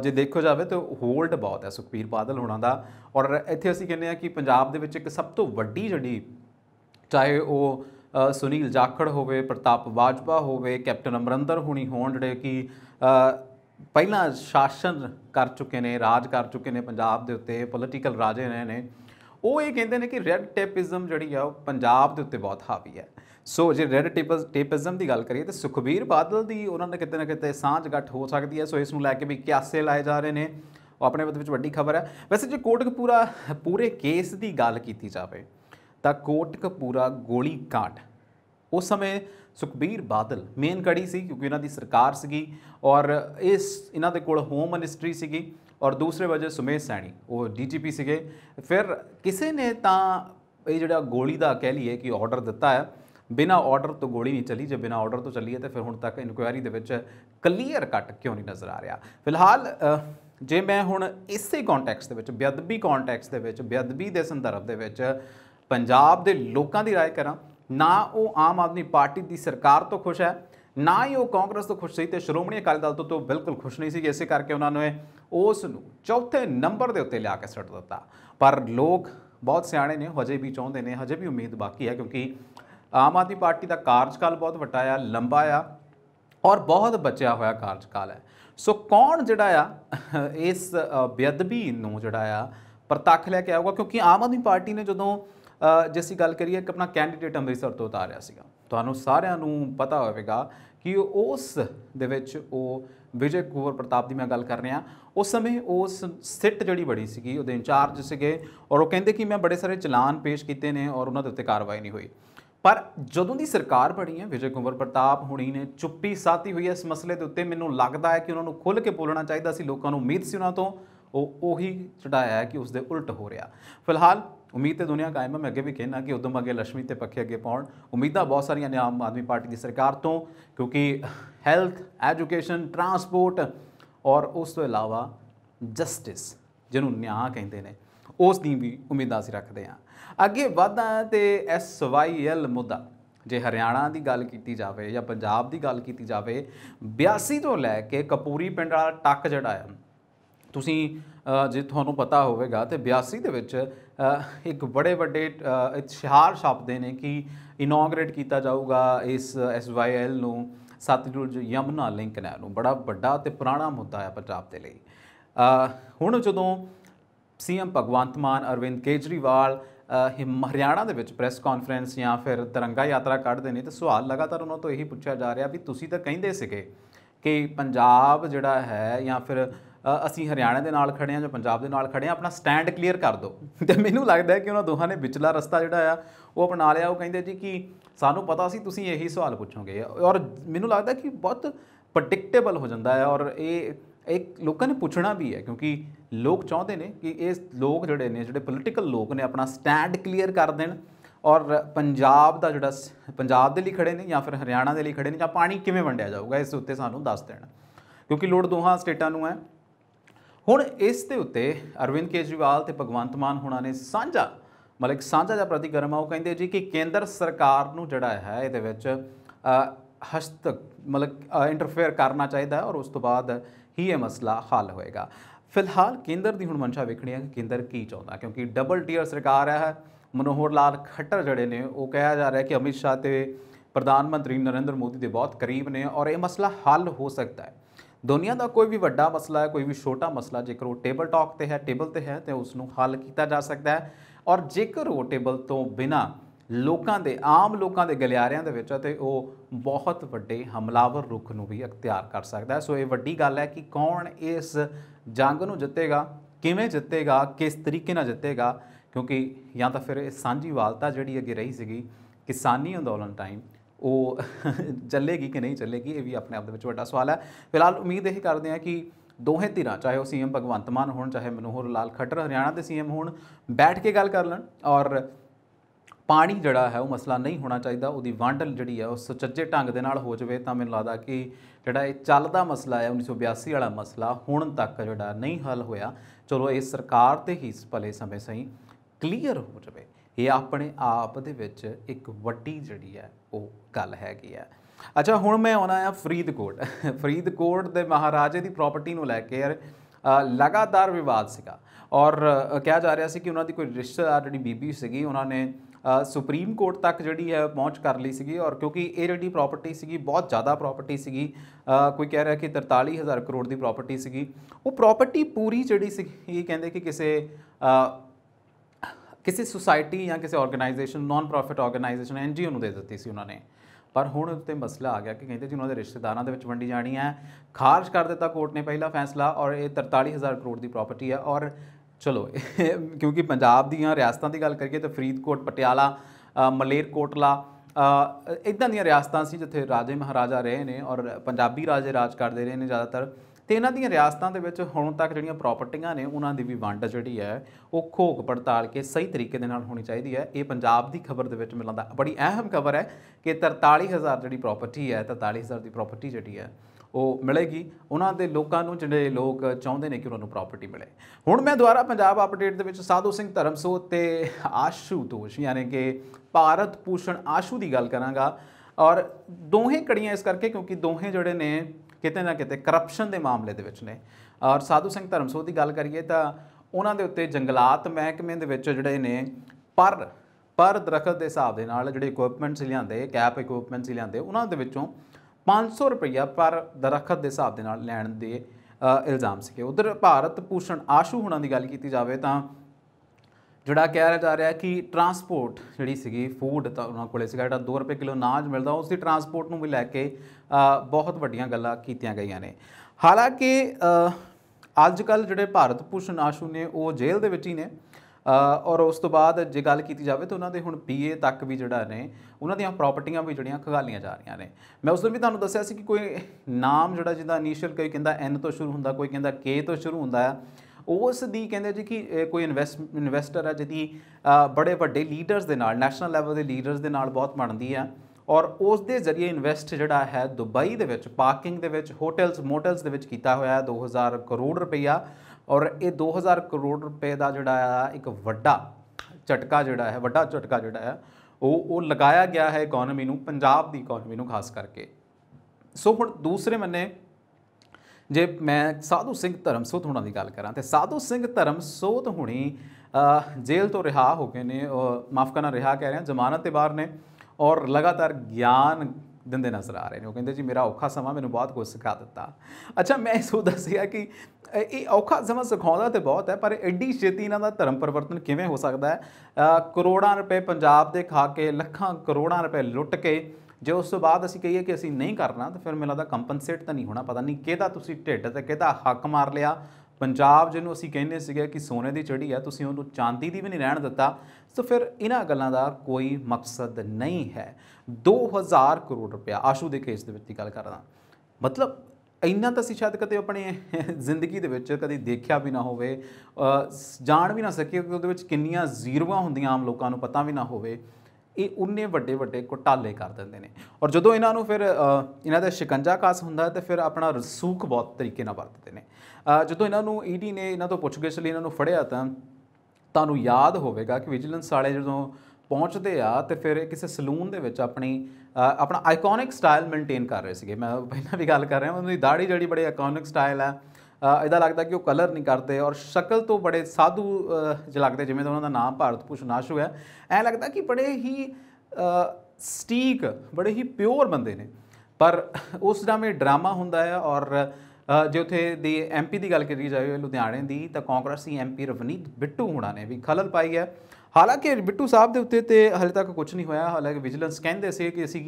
ਜੇ ਦੇਖੋ ਜਾਵੇ ਤਾਂ ਹੋਲਡ ਬਹੁਤ ਹੈ ਸੁਖਬੀਰ ਬਾਦਲ ਹੁਣਾਂ ਦਾ ਔਰ ਇੱਥੇ ਅਸੀਂ ਕਹਿੰਦੇ ਆ ਕਿ ਪੰਜਾਬ ਦੇ ਵਿੱਚ ਇੱਕ ਸਭ ਤੋਂ ਵੱਡੀ ਜਿਹੜੀ ਚਾਹੇ ਉਹ ਸੁਨੀਲ ਜਾਖੜ ਹੋਵੇ ਪ੍ਰਤਾਪ ਬਾਜਵਾ ਹੋਵੇ ਕੈਪਟਨ ਅਮਰਿੰਦਰ ਹੁਣੀ ਹੋਣ ਜਿਹੜੇ ਕਿ ਪਹਿਲਾਂ ਸ਼ਾਸਨ ਕਰ ਚੁੱਕੇ ਨੇ ਰਾਜ ਕਰ ਚੁੱਕੇ ਨੇ ਪੰਜਾਬ ਦੇ ਉੱਤੇ ਪੋਲੀਟੀਕਲ ਰਾਜੇ ਰਹੇ ਨੇ ਉਹ ਇਹ ਕਹਿੰਦੇ ਨੇ ਕਿ ਰੈੱਡ ਟੇਪਿਜ਼ਮ ਜਿਹੜੀ ਆ ਉਹ ਪੰਜਾਬ ਦੇ ਉੱਤੇ ਬਹੁਤ ਹਾਵੀ ਹੈ ਸੋ ਜੇ ਰੈੱਡ ਟੇਪਿਜ਼ਮ ਦੀ ਗੱਲ ਕਰੀਏ ਤੇ ਸੁਖਬੀਰ ਬਾਦਲ ਦੀ ਉਹਨਾਂ ਨੇ ਕਿਤੇ ਨਾ ਕਿਤੇ ਸਾਂਝ ਗੱਠ ਹੋ ਸਕਦੀ ਹੈ ਸੋ ਇਸ ਨੂੰ ਲੈ ਕੇ ਵੀ ਕਿਆਸੇ ਲਾਏ ਜਾ ਰਹੇ ਨੇ ਉਹ ਆਪਣੇ ਵਿੱਚ ਵੱਡੀ ਖਬਰ ਹੈ ਵੈਸੇ ਜੇ ਕੋਟਕਪੂਰਾ ਪੂਰੇ ਕੇਸ ਦੀ ਗੱਲ ਕੀਤੀ ਜਾਵੇ ਤਾਂ ਕੋਟਕਪੂਰਾ ਗੋਲੀ ਕਾਂਡ ਉਸ ਸਮੇਂ ਸੁਖਬੀਰ ਬਾਦਲ ਮੇਨ ਕੜੀ ਸੀ ਕਿਉਂਕਿ ਇਹਨਾਂ ਦੀ ਸਰਕਾਰ ਸੀਗੀ ਔਰ ਇਸ ਇਹਨਾਂ ਦੇ ਕੋਲ ਹੋਮ ਮਿਨਿਸਟਰੀ ਸੀਗੀ ਔਰ ਦੂਸਰੇ ਵਜੇ ਸੁਮੇਸ਼ ਸੈਣੀ ਉਹ ਡੀਜੀਪੀ ਸੀਗੇ ਫਿਰ ਕਿਸੇ ਨੇ ਤਾਂ ਇਹ ਜਿਹੜਾ ਗੋਲੀ ਦਾ ਕਹਿ ਲਈਏ ਕਿ ਆਰਡਰ ਦਿੱਤਾ ਹੈ ਬਿਨਾ ਆਰਡਰ ਤੋਂ ਗੋਲੀ ਨਹੀਂ ਚੱਲੀ ਜੇ ਬਿਨਾ ਆਰਡਰ ਤੋਂ ਚੱਲੀ ਹੈ ਤਾਂ ਫਿਰ ਹੁਣ ਤੱਕ ਇਨਕੁਆਇਰੀ ਦੇ ਵਿੱਚ ਕਲੀਅਰ ਕੱਟ ਕਿਉਂ ਨਹੀਂ ਨਜ਼ਰ ਆ ਰਿਹਾ ਫਿਲਹਾਲ ਜੇ ਮੈਂ ਹੁਣ ਇਸੇ ਕੰਟੈਕਸਟ ਦੇ ਵਿੱਚ ਬੇਅਦਬੀ ਕੰਟੈਕਸਟ ਦੇ ਵਿੱਚ ਬੇਅਦਬੀ ਦੇ ਸੰਦਰਭ ਦੇ ਵਿੱਚ ਪੰਜਾਬ ਦੇ ਲੋਕਾਂ ਦੀ رائے ਕਰਾਂ ਨਾ ਉਹ ਆਮ ਆਦਮੀ ਪਾਰਟੀ ਦੀ ਸਰਕਾਰ ਤੋਂ ਖੁਸ਼ ਹੈ ਨਾ ਹੀ ਉਹ ਕਾਂਗਰਸ ਤੋਂ ਖੁਸ਼ ਸੀ ਤੇ ਸ਼੍ਰੋਮਣੀ ਅਕਾਲੀ ਦਲ ਤੋਂ ਬਿਲਕੁਲ ਖੁਸ਼ ਨਹੀਂ ਸੀ ਇਸੇ ਕਰਕੇ ਉਹਨਾਂ ਨੇ ਉਸ ਨੂੰ ਚੌਥੇ ਨੰਬਰ ਦੇ ਉੱਤੇ ਲਿਆ ਕੇ ਸੱਟ ਦਿੱਤਾ ਪਰ ਲੋਕ ਬਹੁਤ ਸਿਆਣੇ ਨੇ ਹਜੇ ਵੀ ਚਾਹੁੰਦੇ ਨੇ ਹਜੇ ਵੀ ਉਮੀਦ ਬਾਕੀ ਹੈ ਕਿਉਂਕਿ ਆਮ ਆਦਮੀ ਪਾਰਟੀ ਦਾ ਕਾਰਜਕਾਲ ਬਹੁਤ ਵੱਡਾ ਆ ਲੰਬਾ ਆ ਔਰ ਬਹੁਤ ਬਚਿਆ ਹੋਇਆ ਕਾਰਜਕਾਲ ਹੈ ਸੋ ਕੌਣ ਜਿਹੜਾ ਆ ਇਸ ਬੇਅਦਬੀ ਨੂੰ ਜਿਹੜਾ ਆ ਪ੍ਰਤੱਖ ਲੈ ਕੇ ਆਊਗਾ ਕਿਉਂਕਿ ਆਮ ਆਦਮੀ ਪਾਰਟੀ ਨੇ ਜਦੋਂ ਜੇ ਅਸੀਂ ਗੱਲ ਕਰੀਏ ਕਿ ਆਪਣਾ ਕੈਂਡੀਡੇਟ ਅੰਮ੍ਰਿਤਸਰ ਤੋਂ ਉਤਾਰ ਰਿਹਾ ਸੀਗਾ ਤੁਹਾਨੂੰ ਸਾਰਿਆਂ ਨੂੰ ਪਤਾ ਹੋਵੇਗਾ ਕਿ ਉਸ ਦੇ ਵਿੱਚ ਉਹ ਵਿਜੇ ਕੁਵਰ ਪ੍ਰਤਾਪ ਦੀ ਮੈਂ ਗੱਲ ਕਰ ਰਿਹਾ ਉਸ ਸਮੇਂ ਉਸ ਸਿੱਟ ਜਿਹੜੀ ਬੜੀ ਸੀਗੀ ਉਹਦੇ ਇੰਚਾਰਜ ਸੀਗੇ ਔਰ ਉਹ ਕਹਿੰਦੇ ਕਿ ਮੈਂ ਬੜੇ ਸਾਰੇ ਚਲਾਨ ਪੇਸ਼ ਕੀਤੇ ਨੇ ਔਰ ਉਹਨਾਂ ਦੇ ਉੱਤੇ ਕਾਰਵਾਈ ਨਹੀਂ ਹੋਈ ਪਰ ਜਦੋਂ ਦੀ ਸਰਕਾਰ ਬਣੀ ਹੈ ਵਿਜੇ ਕੁਮਾਰ ਪ੍ਰਤਾਪ ਹੁਣੀ ਨੇ ਚੁੱਪੀ ਸਾਤੀ ਹੋਈ ਹੈ ਇਸ ਮਸਲੇ ਦੇ ਉੱਤੇ ਮੈਨੂੰ ਲੱਗਦਾ ਹੈ ਕਿ ਉਹਨਾਂ ਨੂੰ ਖੁੱਲ੍ਹ ਕੇ ਬੋਲਣਾ ਚਾਹੀਦਾ ਸੀ ਲੋਕਾਂ ਨੂੰ ਉਮੀਦ ਸੀ ਉਹਨਾਂ ਤੋਂ ਉਹ ਉਹੀ ਚੜਾਇਆ ਹੈ ਕਿ ਉਸ ਦੇ ਉਲਟ ਹੋ ਰਿਹਾ ਫਿਲਹਾਲ ਉਮੀਦ ਤੇ ਦੁਨੀਆ ਕਾਇਮ ਹੈ ਮੈਂ ਅੱਗੇ ਵੀ ਕਹਿਣਾ ਕਿ ਉਦੋਂ ਅੱਗੇ ਲక్ష్ਮੀ ਤੇ ਪੱਖੇ ਅੱਗੇ ਪਾਉਣ ਉਮੀਦਾਂ ਬਹੁਤ ਸਾਰੀਆਂ ਨੇ ਆਮ ਆਦਮੀ ਪਾਰਟੀ ਦੀ ਸਰਕਾਰ ਤੋਂ ਕਿਉਂਕਿ ਹੈਲਥ ਐਜੂਕੇਸ਼ਨ ਟਰਾਂਸਪੋਰਟ ਔਰ ਉਸ ਤੋਂ ਇਲਾਵਾ ਜਸਟਿਸ ਜਿਹਨੂੰ ਨਿਆਂ ਕਹਿੰਦੇ ਨੇ ਉਸ ਦੀ ਵੀ ਉਮੀਦਾਂ ਸੀ ਰੱਖਦੇ ਆ ਅੱਗੇ ਵਧਾਂ ਤੇ ਐਸਵਾਈਐਲ ਮੁੱਦਾ ਜੇ ਹਰਿਆਣਾ ਦੀ ਗੱਲ ਕੀਤੀ ਜਾਵੇ ਜਾਂ ਪੰਜਾਬ ਦੀ ਗੱਲ ਕੀਤੀ ਜਾਵੇ 82 ਤੋਂ ਲੈ ਕੇ ਕਪੂਰੀ ਪਿੰਡ ਵਾਲਾ ਟੱਕ ਜਿਹੜਾ ਆ ਤੁਸੀਂ ਜੇ ਤੁਹਾਨੂੰ ਪਤਾ ਹੋਵੇਗਾ ਤੇ 82 ਦੇ ਵਿੱਚ ਇੱਕ ਬੜੇ ਵੱਡੇ ਇਸ਼ਹਾਰ ਛਾਪਦੇ ਨੇ ਕਿ ਇਨੋਗਰੇਟ ਕੀਤਾ ਜਾਊਗਾ ਇਸ ਐਸਵਾਈਐਲ ਨੂੰ ਸਤਲੁਜ ਯਮਨਾ ਲਿੰਕ ਨਾਲ ਨੂੰ ਬੜਾ ਵੱਡਾ ਤੇ ਪੁਰਾਣਾ ਮੁੱਦਾ ਹੈ ਪੰਜਾਬ ਦੇ ਲਈ ਹੁਣ ਜਦੋਂ ਸੀਐਮ ਭਗਵੰਤ ਮਾਨ ਅਰਵਿੰਦ ਕੇਜਰੀਵਾਲ ਹਰਿਆਣਾ ਦੇ ਵਿੱਚ ਪ੍ਰੈਸ ਕਾਨਫਰੰਸ ਜਾਂ ਫਿਰ ਤਿਰੰਗਾ ਯਾਤਰਾ ਕੱਢਦੇ ਨੇ ਤੇ ਸਵਾਲ ਲਗਾਤਾਰ ਉਹਨਾਂ ਤੋਂ ਇਹੀ ਪੁੱਛਿਆ ਜਾ ਰਿਹਾ ਵੀ ਤੁਸੀਂ ਤਾਂ ਕਹਿੰਦੇ ਸੀਗੇ ਕਿ ਪੰਜਾਬ ਜਿਹੜਾ ਹੈ ਜਾਂ ਫਿਰ ਅਸੀਂ ਹਰਿਆਣਾ ਦੇ ਨਾਲ ਖੜੇ ਆ ਜਾਂ ਪੰਜਾਬ ਦੇ ਨਾਲ ਖੜੇ ਆ ਆਪਣਾ ਸਟੈਂਡ ਕਲੀਅਰ ਕਰ ਦਿਓ ਤੇ ਮੈਨੂੰ ਲੱਗਦਾ ਹੈ ਕਿ ਉਹਨਾਂ ਦੋਹਾਂ ਨੇ ਵਿਚਲਾ ਰਸਤਾ ਜਿਹੜਾ ਆ ਉਹ ਅਪਣਾ ਲਿਆ ਉਹ ਕਹਿੰਦੇ ਜੀ ਕਿ ਸਾਨੂੰ ਪਤਾ ਸੀ ਤੁਸੀਂ ਇਹੀ ਸਵਾਲ ਪੁੱਛੋਗੇ ਔਰ ਮੈਨੂੰ ਲੱਗਦਾ ਕਿ ਬਹੁਤ ਪ੍ਰੈਡਿਕਟੇਬਲ ਹੋ ਜਾਂਦਾ ਹੈ ਔਰ ਇਹ ਇੱਕ ਲੋਕਾਂ ਨੇ ਪੁੱਛਣਾ ਵੀ ਹੈ ਕਿਉਂਕਿ ਲੋਕ ਚਾਹੁੰਦੇ ਨੇ ਕਿ ਇਹ ਲੋਕ ਜਿਹੜੇ ਨੇ ਜਿਹੜੇ ਪੋਲੀਟੀਕਲ ਲੋਕ ਨੇ ਆਪਣਾ ਸਟੈਂਡ ਕਲੀਅਰ ਕਰ ਦੇਣ ਔਰ ਪੰਜਾਬ ਦਾ ਜਿਹੜਾ ਪੰਜਾਬ ਦੇ ਲਈ ਖੜੇ ਨੇ ਜਾਂ ਫਿਰ ਹਰਿਆਣਾ ਦੇ ਲਈ ਖੜੇ ਨੇ ਜਾਂ ਪਾਣੀ ਕਿਵੇਂ ਵੰਡਿਆ ਜਾਊਗਾ ਇਸ ਉੱਤੇ ਸਾਨੂੰ ਦੱਸ ਦੇਣ ਕਿਉਂਕਿ ਲੋੜ ਦੋਹਾਂ ਸਟੇਟਾਂ ਨੂੰ ਹੈ ਹੁਣ ਇਸ ਦੇ ਉੱਤੇ ਅਰਵਿੰਦ ਕੇਜਰੀਵਾਲ ਤੇ ਭਗਵੰਤ ਮਾਨ ਹੁਣਾਂ ਨੇ ਸਾਂਝਾ ਮਤਲਬ ਇੱਕ ਸਾਂਝਾ ਜਿਹਾ ਪ੍ਰਤੀਕਰਮ ਆ ਉਹ ਕਹਿੰਦੇ ਜੀ ਕਿ ਕੇਂਦਰ ਸਰਕਾਰ ਨੂੰ ਜਿਹੜਾ ਹੈ ਇਹਦੇ ਵਿੱਚ ਹਸਤ ਮਤਲਬ ਇੰਟਰਫੇਅਰ ਕਰਨਾ ਚਾਹੀਦਾ ਔਰ ਉਸ ਤੋਂ ਬਾਅਦ ਹੀ ਇਹ ਮਸਲਾ ਹੱਲ ਹੋਏਗਾ ਫਿਲਹਾਲ ਕੇਂਦਰ ਦੀ ਹੁਣ ਮਨਸ਼ਾ ਵੇਖਣੀ ਹੈ ਕਿ ਕੇਂਦਰ ਕੀ ਚਾਹੁੰਦਾ ਕਿਉਂਕਿ ਡਬਲ ਟੀਅਰ ਸਰਕਾਰ ਹੈ ਮਨੋਹਰ ਲਾਲ ਖੱਟਰ ਜਿਹੜੇ ਨੇ ਉਹ ਕਿਹਾ ਜਾ ਰਿਹਾ ਕਿ ਅਮਿਤ ਸ਼ਾਹ ਤੇ ਪ੍ਰਧਾਨ ਮੰਤਰੀ ਨਰਿੰਦਰ ਮੋਦੀ ਦੇ ਬਹੁਤ ਕਰੀਬ ਨੇ ਔਰ ਇਹ ਮਸਲਾ ਹੱਲ ਹੋ ਸਕਦਾ ਹੈ ਦੁਨੀਆ ਦਾ ਕੋਈ ਵੀ ਵੱਡਾ ਮਸਲਾ ਹੈ ਕੋਈ ਵੀ ਛੋਟਾ ਮਸਲਾ ਜੇਕਰ ਉਹ ਟੇਬਲ ਟਾਕ ਤੇ ਹੈ ਟੇਬਲ ਤੇ ਹੈ ਤੇ ਉਸ ਨੂੰ ਹੱਲ ਕੀਤਾ ਜਾ ਸਕਦਾ ਹੈ ਔਰ ਜੇਕਰ ਉਹ ਟੇਬਲ ਤੋਂ ਬਿਨਾ ਲੋਕਾਂ ਦੇ ਆਮ ਲੋਕਾਂ ਦੇ ਗਲਿਆਰਿਆਂ ਦੇ ਵਿੱਚ ਤੇ ਉਹ ਬਹੁਤ ਵੱਡੇ ਹਮਲਾਵਰ ਰੁਖ ਨੂੰ ਵੀ ਅਖਤਿਆਰ ਕਰ ਸਕਦਾ ਹੈ ਸੋ ਇਹ ਵੱਡੀ ਗੱਲ ਹੈ ਕਿ ਕੌਣ ਇਸ ਜੰਗ ਨੂੰ ਜਿੱਤੇਗਾ ਕਿਵੇਂ ਜਿੱਤੇਗਾ ਕਿਸ ਤਰੀਕੇ ਨਾਲ ਜਿੱਤੇਗਾ ਕਿਉਂਕਿ ਜਾਂ ਤਾਂ ਫਿਰ ਇਹ ਸਾਂਝੀਵਾਲਤਾ ਜਿਹੜੀ ਅੱਗੇ ਰਹੀ ਸੀਗੀ ਕਿਸਾਨੀ ਅੰਦੋਲਨ ਟਾਈਮ ਉਹ ਚੱਲੇਗੀ ਕਿ ਨਹੀਂ ਚੱਲੇਗੀ ਇਹ ਵੀ ਆਪਣੇ ਆਪ ਦੇ ਵਿੱਚ ਵੱਡਾ ਸਵਾਲ ਹੈ ਫਿਲਹਾਲ ਉਮੀਦ ਇਹ ਕਰਦੇ ਆ ਕਿ ਦੋਹੇ ਧਿਰਾਂ ਚਾਹੇ ਉਹ ਸੀਐਮ ਭਗਵੰਤ ਮਾਨ ਹੋਣ ਚਾਹੇ ਮਨੋਹਰ ਲਾਲ ਖੱਟਰ ਹਰਿਆਣਾ ਦੇ ਸੀਐਮ ਹੋਣ ਬੈਠ ਕੇ ਗੱਲ ਕਰ ਲੈਣ ਔਰ ਪਾਣੀ ਜਿਹੜਾ ਹੈ ਉਹ ਮਸਲਾ ਨਹੀਂ ਹੋਣਾ ਚਾਹੀਦਾ ਉਹਦੀ ਵੰਡ ਜਿਹੜੀ ਹੈ ਉਹ ਸੁਚੱਜੇ ਢੰਗ ਦੇ ਨਾਲ ਹੋ ਜਾਵੇ ਤਾਂ ਮੈਨੂੰ ਲੱਗਦਾ ਕਿ ਜਿਹੜਾ ਇਹ ਚੱਲਦਾ ਮਸਲਾ ਹੈ 1982 ਵਾਲਾ ਮਸਲਾ ਹੁਣ ਤੱਕ ਜਿਹੜਾ ਨਹੀਂ ਹੱਲ ਹੋਇਆ ਚਲੋ ਇਹ ਸਰਕਾਰ ਤੇ ਹੀ ਭਲੇ ਸਮੇਂ ਸਹੀ ਕਲੀਅਰ ਹੋ ਜਾਵੇ ਇਹ ਆਪਣੇ ਆਪ ਦੇ ਵਿੱਚ ਇੱਕ ਵੱਡੀ ਜਿਹੜੀ ਹੈ ਉਹ ਗੱਲ ਹੈਗੀ ਆ ਅੱਛਾ ਹੁਣ ਮੈਂ ਆਉਣਾ ਆ ਫਰੀਦਕੋਟ ਫਰੀਦਕੋਟ ਦੇ ਮਹਾਰਾਜੇ ਦੀ ਪ੍ਰਾਪਰਟੀ ਨੂੰ ਲੈ ਕੇ ਯਾਰ ਲਗਾਤਾਰ ਵਿਵਾਦ ਸੀਗਾ ਔਰ ਕਿਹਾ ਜਾ ਰਿਹਾ ਸੀ ਕਿ ਉਹਨਾਂ ਦੀ ਕੋਈ ਰਿਸ਼ਤੇਦਾਰ ਜਿਹੜੀ ਬੀਬੀ ਸੀਗੀ ਉਹਨਾਂ ਨੇ ਸੁਪਰੀਮ ਕੋਰਟ ਤੱਕ ਜਿਹੜੀ ਹੈ ਪਹੁੰਚ ਕਰ ਲਈ ਸੀਗੀ ਔਰ ਕਿਉਂਕਿ ਇਹ ਜਿਹੜੀ ਪ੍ਰਾਪਰਟੀ ਸੀਗੀ ਬਹੁਤ ਜ਼ਿਆਦਾ ਪ੍ਰਾਪਰਟੀ ਸੀਗੀ ਕੋਈ ਕਹਿ ਰਿਹਾ ਕਿ 43000 ਕਰੋੜ ਦੀ ਪ੍ਰਾਪਰਟੀ ਸੀਗੀ ਉਹ ਪ੍ਰਾਪਰਟੀ ਪੂਰੀ ਜਿਹੜੀ ਸੀ ਇਹ ਕਹਿੰਦੇ ਕਿ ਕਿਸੇ ਕਿਸੇ ਸੁਸਾਇਟੀ ਜਾਂ ਕਿਸੇ organisation non profit organisation NGO ਨੂੰ ਦੇ ਦਿੱਤੀ ਸੀ ਉਹਨਾਂ ਨੇ ਪਰ ਹੁਣ ਉੱਤੇ ਮਸਲਾ ਆ ਗਿਆ ਕਿ ਕਹਿੰਦੇ ਜੀ ਉਹਨਾਂ ਦੇ ਰਿਸ਼ਤੇਦਾਰਾਂ ਦੇ ਵਿੱਚ ਵੰਡੀ ਜਾਣੀ ਹੈ ਖਾਰਜ ਕਰ ਦਿੱਤਾ ਕੋਰਟ ਨੇ ਪਹਿਲਾ ਫੈਸਲਾ ਔਰ ਇਹ 43000 ਕਰੋੜ ਦੀ ਪ੍ਰਾਪਰਟੀ ਹੈ ਔਰ ਚਲੋ ਕਿਉਂਕਿ ਪੰਜਾਬ ਦੀਆਂ ਰਿਆਸਤਾਂ ਦੀ ਗੱਲ ਕਰੀਏ ਤਾਂ ਫਰੀਦਕੋਟ ਪਟਿਆਲਾ ਮਲੇਰ ਕੋਟਲਾ ਇਦਾਂ ਦੀਆਂ ਰਿਆਸਤਾਂ ਸੀ ਜਿੱਥੇ ਰਾਜੇ ਮਹਾਰਾਜਾ ਰਹੇ ਨੇ ਔਰ ਪੰਜਾਬੀ ਰਾਜੇ ਰਾਜ ਕਰਦੇ ਰਹੇ ਨੇ ਜ਼ਿਆਦਾਤਰ ਤੇ ਇਹਨਾਂ ਦੀਆਂ ਰਿਆਸਤਾਂ ਦੇ ਵਿੱਚ ਹੁਣ ਤੱਕ ਜਿਹੜੀਆਂ ਪ੍ਰਾਪਰਟੀਆਂ ਨੇ ਉਹਨਾਂ ਦੀ ਵੀ ਵੰਡ ਜਿਹੜੀ ਹੈ ਉਹ ਖੋਖ ਪੜਤਾਲ ਕੇ ਸਹੀ ਤਰੀਕੇ ਦੇ ਨਾਲ ਹੋਣੀ ਚਾਹੀਦੀ ਹੈ ਇਹ ਪੰਜਾਬ ਦੀ ਖਬਰ ਦੇ ਵਿੱਚ ਮਿਲਦਾ ਬੜੀ ਅਹਿਮ ਖਬਰ ਹੈ ਕਿ 43000 ਜਿਹੜੀ ਪ੍ਰਾਪਰਟੀ ਹੈ 43000 ਦੀ ਪ੍ਰਾਪਰਟੀ ਜਿਹੜੀ ਹੈ ਉਹ ਮਿਲੇਗੀ ਉਹਨਾਂ ਦੇ ਲੋਕਾਂ ਨੂੰ ਜਿਹੜੇ ਲੋਕ ਚਾਹੁੰਦੇ ਨੇ ਕਿ ਉਹਨਾਂ ਨੂੰ ਪ੍ਰਾਪਰਟੀ ਮਿਲੇ ਹੁਣ ਮੈਂ ਦੁਬਾਰਾ ਪੰਜਾਬ ਅਪਡੇਟ ਦੇ ਵਿੱਚ ਸਾਧੂ ਸਿੰਘ ਧਰਮਸੋ ਤੇ ਆਸ਼ੂ ਦੋਸ਼ ਯਾਨੀ ਕਿ ਭਾਰਤ ਪੂਸ਼ਣ ਆਸ਼ੂ ਦੀ ਗੱਲ ਕਰਾਂਗਾ ਔਰ ਦੋਹੇ ਕੜੀਆਂ ਇਸ ਕਰਕੇ ਕਿਉਂਕਿ ਦੋਹੇ ਜਿਹੜੇ ਨੇ ਕਿਤੇ ਨਾ ਕਿਤੇ ਕਰਪਸ਼ਨ ਦੇ ਮਾਮਲੇ ਦੇ ਵਿੱਚ ਨੇ ਔਰ ਸਾਧੂ ਸਿੰਘ ਧਰਮਸੋਤ ਦੀ ਗੱਲ ਕਰੀਏ ਤਾਂ ਉਹਨਾਂ ਦੇ ਉੱਤੇ ਜੰਗਲਾਤ ਮਹਿਕਮੇ ਦੇ ਵਿੱਚ ਜਿਹੜੇ ਨੇ ਪਰ ਪਰ ਦਰਖਤ ਦੇ ਹਿਸਾਬ ਦੇ ਨਾਲ ਜਿਹੜੇ ਇਕਵਿਪਮੈਂਟਸ ਲਿਆਂਦੇ ਕੈਪ ਇਕਵਿਪਮੈਂਟਸ ਲਿਆਂਦੇ ਉਹਨਾਂ ਦੇ ਵਿੱਚੋਂ 500 ਰੁਪਇਆ ਪਰ ਦਰਖਤ ਦੇ ਹਿਸਾਬ ਦੇ ਨਾਲ ਲੈਣ ਦੇ ਇਲਜ਼ਾਮ ਸੀਗੇ ਉਧਰ ਭਾਰਤ ਪੂਸ਼ਣ ਆਸ਼ੂ ਹੁਣਾਂ ਦੀ ਗੱਲ ਕੀਤੀ ਜਾਵੇ ਤਾਂ ਜਿਹੜਾ ਰਿਹਾ ਜਾ ਰਿਹਾ ਕਿ ਟਰਾਂਸਪੋਰਟ ਜਿਹੜੀ ਸੀਗੀ ਫੂਡ ਤਾਂ ਉਹਨਾਂ ਕੋਲੇ ਸੀਗਾ ਜਿਹੜਾ 2 ਰੁਪਏ ਕਿਲੋ ਅਨਾਜ ਮਿਲਦਾ ਉਸ ਦੀ ਟਰਾਂਸਪੋਰਟ ਨੂੰ ਵੀ ਲੈ ਕੇ ਬਹੁਤ ਵੱਡੀਆਂ ਗੱਲਾਂ ਕੀਤੀਆਂ ਗਈਆਂ ਨੇ ਹਾਲਾਂਕਿ ਅੱਜ ਕੱਲ ਜਿਹੜੇ ਭਾਰਤ ਭੂਸ਼ਣ ਆਸ਼ੂ ਨੇ ਉਹ ਜੇਲ੍ਹ ਦੇ ਵਿੱਚ ਹੀ ਨੇ ਔਰ ਉਸ ਤੋਂ ਬਾਅਦ ਜੇ ਗੱਲ ਕੀਤੀ ਜਾਵੇ ਤਾਂ ਉਹਨਾਂ ਦੇ ਹੁਣ ਪੀਏ ਤੱਕ ਵੀ ਜਿਹੜਾ ਨੇ ਉਹਨਾਂ ਦੀਆਂ ਪ੍ਰਾਪਰਟੀਆਂ ਵੀ ਜਿਹੜੀਆਂ ਖਗਾਲੀਆਂ ਜਾ ਰਹੀਆਂ ਨੇ ਮੈਂ ਉਸ ਦਿਨ ਵੀ ਤੁਹਾਨੂੰ ਦੱਸਿਆ ਸੀ ਕਿ ਕੋਈ ਨਾਮ ਜਿਹੜਾ ਜਿਹਦਾ ਇਨੀਸ਼ੀਅਲ ਕੋਈ ਕਹਿੰਦਾ ਐਨ ਤੋਂ ਸ਼ੁਰੂ ਹੁੰਦਾ ਕੋਈ ਕਹਿੰਦਾ ਕੇ ਤੋਂ ਸ਼ੁਰੂ ਹੁੰਦਾ ਹੈ ਉਸ ਦੀ ਕਹਿੰਦੇ ਜੀ ਕਿ ਕੋਈ ਇਨਵੈਸਟਰ ਆ ਜਿਹਦੀ ਬੜੇ ਵੱਡੇ ਲੀਡਰਸ ਦੇ ਨਾਲ ਨੈਸ਼ਨਲ ਲੈਵਲ ਦੇ ਲੀਡਰਸ ਦੇ ਨਾਲ ਬਹੁਤ ਬਣਦੀ ਆ ਔਰ ਉਸ ਦੇ ਜ਼ਰੀਏ ਇਨਵੈਸਟ ਜਿਹੜਾ ਹੈ ਦੁਬਈ ਦੇ ਵਿੱਚ ਪਾਰਕਿੰਗ ਦੇ ਵਿੱਚ ਹੋਟਲਸ ਮੋਟਲਸ ਦੇ ਵਿੱਚ ਕੀਤਾ ਹੋਇਆ ਹੈ 2000 ਕਰੋੜ ਰੁਪਇਆ ਔਰ ਇਹ 2000 ਕਰੋੜ ਰੁਪਏ ਦਾ ਜਿਹੜਾ ਆ ਇੱਕ ਵੱਡਾ ਝਟਕਾ ਜਿਹੜਾ ਹੈ ਵੱਡਾ ਝਟਕਾ ਜਿਹੜਾ ਹੈ ਉਹ ਉਹ ਲਗਾਇਆ ਗਿਆ ਹੈ ਇਕਨੋਮੀ ਨੂੰ ਪੰਜਾਬ ਦੀ ਇਕਨੋਮੀ ਨੂੰ ਖਾਸ ਕਰਕੇ ਸੋ ਹੁਣ ਦੂਸਰੇ ਮੰਨੇ ਜੇ ਮੈਂ ਸਾਧੂ ਸਿੰਘ ਧਰਮਸੋਤ ਹੁਣਾਂ ਦੀ ਗੱਲ ਕਰਾਂ ਤੇ ਸਾਧੂ ਸਿੰਘ ਧਰਮਸੋਤ ਹੁਣੀ ਜੇਲ੍ਹ ਤੋਂ ਰਿਹਾ ਹੋ ਗਏ ਨੇ ਮਾਫ ਕਰਨਾ ਰਿਹਾ ਕਹਿ ਰਿਹਾ ਜ਼ਮਾਨਤ ਤੇ ਬਾਹਰ ਨੇ ਔਰ ਲਗਾਤਾਰ ਗਿਆਨ ਦਿੰਦੇ ਨਜ਼ਰ ਆ ਰਹੇ ਨੇ ਉਹ ਕਹਿੰਦੇ ਜੀ ਮੇਰਾ ਔਖਾ ਸਮਾਂ ਮੈਨੂੰ ਬਹੁਤ ਕੁਝ ਸਿਖਾ ਦਿੱਤਾ ਅੱਛਾ ਮੈਂ ਇਸ ਨੂੰ ਦੱਸਿਆ ਕਿ ਇਹ ਔਖਾ ਸਮਾਂ ਸਿਖਾਉਂਦਾ ਤੇ ਬਹੁਤ ਹੈ ਪਰ ਐਡੀ ਛੇਤੀ ਇਹਨਾਂ ਦਾ ਧਰਮ ਪਰਿਵਰਤਨ ਕਿਵੇਂ ਹੋ ਸਕਦਾ ਹੈ ਕਰੋੜਾਂ ਰੁਪਏ ਪੰਜਾਬ ਦੇ ਖਾ ਕੇ ਲੱਖਾਂ ਕਰੋੜਾਂ ਰੁਪਏ ਲੁੱਟ ਕੇ ਜੇ ਉਸ ਤੋਂ ਬਾਅਦ ਅਸੀਂ ਕਹੀਏ ਕਿ ਅਸੀਂ ਨਹੀਂ ਕਰਨਾ ਤਾਂ ਫਿਰ ਮੈਨੂੰ ਲੱਗਦਾ ਕੰਪਨਸੇਟ ਤਾਂ ਨਹੀਂ ਹੋਣਾ ਪਤਾ ਨਹੀਂ ਕਿਹਦਾ ਤੁਸੀਂ ਢਿੱਡ ਤੇ ਕਿਹਦਾ ਹੱਕ ਮਾਰ ਲਿਆ ਪੰਜਾਬ ਜਿਹਨੂੰ ਅਸੀਂ ਕਹਿੰਦੇ ਸੀਗੇ ਕਿ ਸੋਨੇ ਦੀ ਚੜੀ ਆ ਤੁਸੀਂ ਉਹਨੂੰ ਚਾਂਦੀ ਦੀ ਵੀ ਨਹੀਂ ਰਹਿਣ ਦਿੱਤਾ ਸੋ ਫਿਰ ਇਹਨਾਂ ਗੱਲਾਂ ਦਾ ਕੋਈ ਮਕਸਦ ਨਹੀਂ ਹੈ 2000 ਕਰੋੜ ਰੁਪਇਆ ਆਸ਼ੂ ਦੇ ਕੇਸ ਦੇ ਵਿੱਚ ਦੀ ਗੱਲ ਕਰਦਾ ਮਤਲਬ ਇੰਨਾ ਤਾਂ ਅਸੀਂ ਸ਼ਾਇਦ ਕਦੇ ਆਪਣੇ ਜ਼ਿੰਦਗੀ ਦੇ ਵਿੱਚ ਕਦੇ ਦੇਖਿਆ ਵੀ ਨਾ ਹੋਵੇ ਜਾਣ ਵੀ ਨਾ ਸਕੀਏ ਕਿ ਉਹਦੇ ਵਿੱਚ ਕਿੰਨੀਆਂ ਜ਼ੀਰੋਆਂ ਹੁੰਦੀਆਂ ਆਮ ਲੋਕਾਂ ਨੂੰ ਪਤਾ ਵੀ ਨਾ ਹੋਵੇ ਇਹ ਉਹਨੇ ਵੱਡੇ ਵੱਡੇ ਘੁਟਾਲੇ ਕਰ ਦਿੰਦੇ ਨੇ ਔਰ ਜਦੋਂ ਇਹਨਾਂ ਨੂੰ ਫਿਰ ਇਹਨਾਂ ਦਾ ਸ਼ਿਕੰਜਾ ਕਾਸ ਹੁੰਦਾ ਹੈ ਤੇ ਫਿਰ ਆਪਣਾ ਰਸੂਖ ਬਹੁਤ ਤਰੀਕੇ ਨਾਲ ਵਰਤਦੇ ਨੇ ਜਦੋਂ ਇਹਨਾਂ ਨੂੰ ਈਡੀ ਨੇ ਇਹਨਾਂ ਤੋਂ ਪੁੱਛਗਿੱਛ ਲਈ ਇਹਨਾਂ ਨੂੰ ਫੜਿਆ ਤਾਂ ਤੁਹਾਨੂੰ ਯਾਦ ਹੋਵੇਗਾ ਕਿ ਵਿਜੀਲੈਂਸ ਵਾਲੇ ਜਦੋਂ ਪਹੁੰਚਦੇ ਆ ਤੇ ਫਿਰ ਕਿਸੇ ਸਲੂਨ ਦੇ ਵਿੱਚ ਆਪਣੀ ਆਪਣਾ ਆਈਕੋਨਿਕ ਸਟਾਈਲ ਮੇਨਟੇਨ ਕਰ ਰਹੇ ਸੀਗੇ ਮੈਂ ਪਹਿਲਾਂ ਵੀ ਗੱਲ ਕਰ ਰਿਹਾ ਉਹਨਾਂ ਦੀ ਦਾੜੀ ਜਿਹੜੀ ਬੜੇ ਆਈਕੋਨਿਕ ਸਟਾਈਲ ਆ ਇਹਦਾ ਲੱਗਦਾ ਕਿ ਉਹ ਕਲਰ ਨਹੀਂ ਕਰਦੇ ਔਰ ਸ਼ਕਲ ਤੋਂ ਬੜੇ ਸਾਧੂ ਜ ਲੱਗਦੇ ਜਿਵੇਂ ਉਹਨਾਂ ਦਾ ਨਾਮ ਭਾਰਤ ਭੂਸ਼ਣ ਆਸ਼ੂ ਹੈ ਐ ਲੱਗਦਾ ਕਿ ਬੜੇ ਹੀ ਸਟੀਕ ਬੜੇ ਹੀ ਪਿਓਰ ਬੰਦੇ ਨੇ ਪਰ ਉਸ ਦਾ ਮੇ ਡਰਾਮਾ ਹੁੰਦਾ ਹੈ ਔਰ ਜੇ ਉਥੇ ਦੀ ਐਮਪੀ ਦੀ ਗੱਲ ਕੀਤੀ ਜਾਵੇ ਲੁਧਿਆਣੇ ਦੀ ਤਾਂ ਕਾਂਗਰਸੀ ਐਮਪੀ ਰਵਨੀਤ ਬਿੱਟੂ ਹੁਣਾ ਨੇ ਵੀ ਖਲਲ ਪਾਈ ਹੈ ਹਾਲਾਂਕਿ ਬਿੱਟੂ ਸਾਹਿਬ ਦੇ ਉੱਤੇ ਤੇ ਹਲੇ ਤੱਕ ਕੁਝ ਨਹੀਂ ਹੋਇਆ ਹਾਲਾਂਕਿ ਵਿਜੀਲੈਂਸ ਕਹਿੰਦੇ ਸੀ ਕਿ ਅਸੀਂ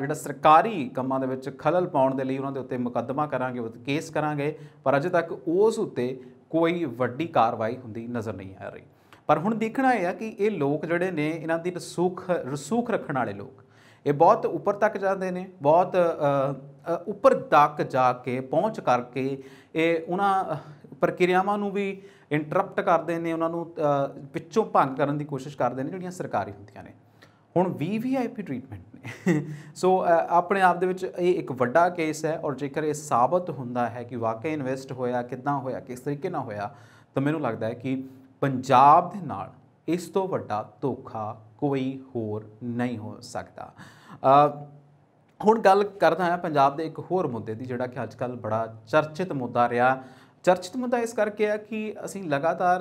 ਜਿਹੜਾ ਸਰਕਾਰੀ ਕੰਮਾਂ ਦੇ ਵਿੱਚ ਖਲਲ ਪਾਉਣ ਦੇ ਲਈ ਉਹਨਾਂ ਦੇ ਉੱਤੇ ਮੁਕੱਦਮਾ ਕਰਾਂਗੇ ਉਹ ਕੇਸ ਕਰਾਂਗੇ ਪਰ ਅਜੇ ਤੱਕ ਉਸ ਉੱਤੇ ਕੋਈ ਵੱਡੀ ਕਾਰਵਾਈ ਹੁੰਦੀ ਨਜ਼ਰ ਨਹੀਂ ਆ ਰਹੀ ਪਰ ਹੁਣ ਦੇਖਣਾ ਇਹ ਆ ਕਿ ਇਹ ਲੋਕ ਜਿਹੜੇ ਨੇ ਇਹਨਾਂ ਦੀ ਰਸੂਖ ਰਸੂਖ ਰੱਖਣ ਵਾਲੇ ਲੋਕ ਇਹ ਬਹੁਤ ਉੱਪਰ ਤੱਕ ਜਾਂਦੇ ਨੇ ਬਹੁਤ ਉੱਪਰ ਤੱਕ ਜਾ ਕੇ ਪਹੁੰਚ ਕਰਕੇ ਇਹ ਉਹਨਾਂ ਪ੍ਰਕਿਰਿਆਵਾਂ ਨੂੰ ਵੀ ਇੰਟਰਰਪਟ ਕਰਦੇ ਨੇ ਉਹਨਾਂ ਨੂੰ ਪਿੱਛੋਂ ਭੰਗ ਕਰਨ ਦੀ ਕੋਸ਼ਿਸ਼ ਕਰਦੇ ਨੇ ਜਿਹੜੀਆਂ ਸਰਕਾਰੀ ਹੁੰਦੀਆਂ ਨੇ ਹੁਣ ਵੀਵੀਆਈਪੀ ਟ੍ਰੀਟਮੈਂਟ ਨੇ ਸੋ ਆਪਣੇ ਆਪ ਦੇ ਵਿੱਚ ਇਹ ਇੱਕ ਵੱਡਾ ਕੇਸ ਹੈ ਔਰ ਜੇਕਰ ਇਹ ਸਾਬਤ ਹੁੰਦਾ ਹੈ ਕਿ ਵਾਕਈ ਇਨਵੈਸਟ ਹੋਇਆ ਕਿਦਾਂ ਹੋਇਆ ਕਿਸ ਤਰੀਕੇ ਨਾਲ ਹੋਇਆ ਤਾਂ ਮੈਨੂੰ ਲੱਗਦਾ ਹੈ ਕਿ ਪੰਜਾਬ ਦੇ ਨਾਲ ਇਸ ਤੋਂ ਵੱਡਾ ਧੋਖਾ ਕੋਈ ਹੋਰ ਨਹੀਂ ਹੋ ਸਕਦਾ ਹੁਣ ਗੱਲ ਕਰਦਾ ਹਾਂ ਪੰਜਾਬ ਦੇ ਇੱਕ ਹੋਰ ਮੁੱਦੇ ਦੀ ਜਿਹੜਾ ਕਿ ਅੱਜਕੱਲ ਬੜਾ ਚਰਚਿਤ ਮੁੱਦਾ ਰਿਹਾ ਚਰਚਿਤ ਮੁੱਦਾ ਇਸ ਕਰਕੇ ਆ ਕਿ ਅਸੀਂ ਲਗਾਤਾਰ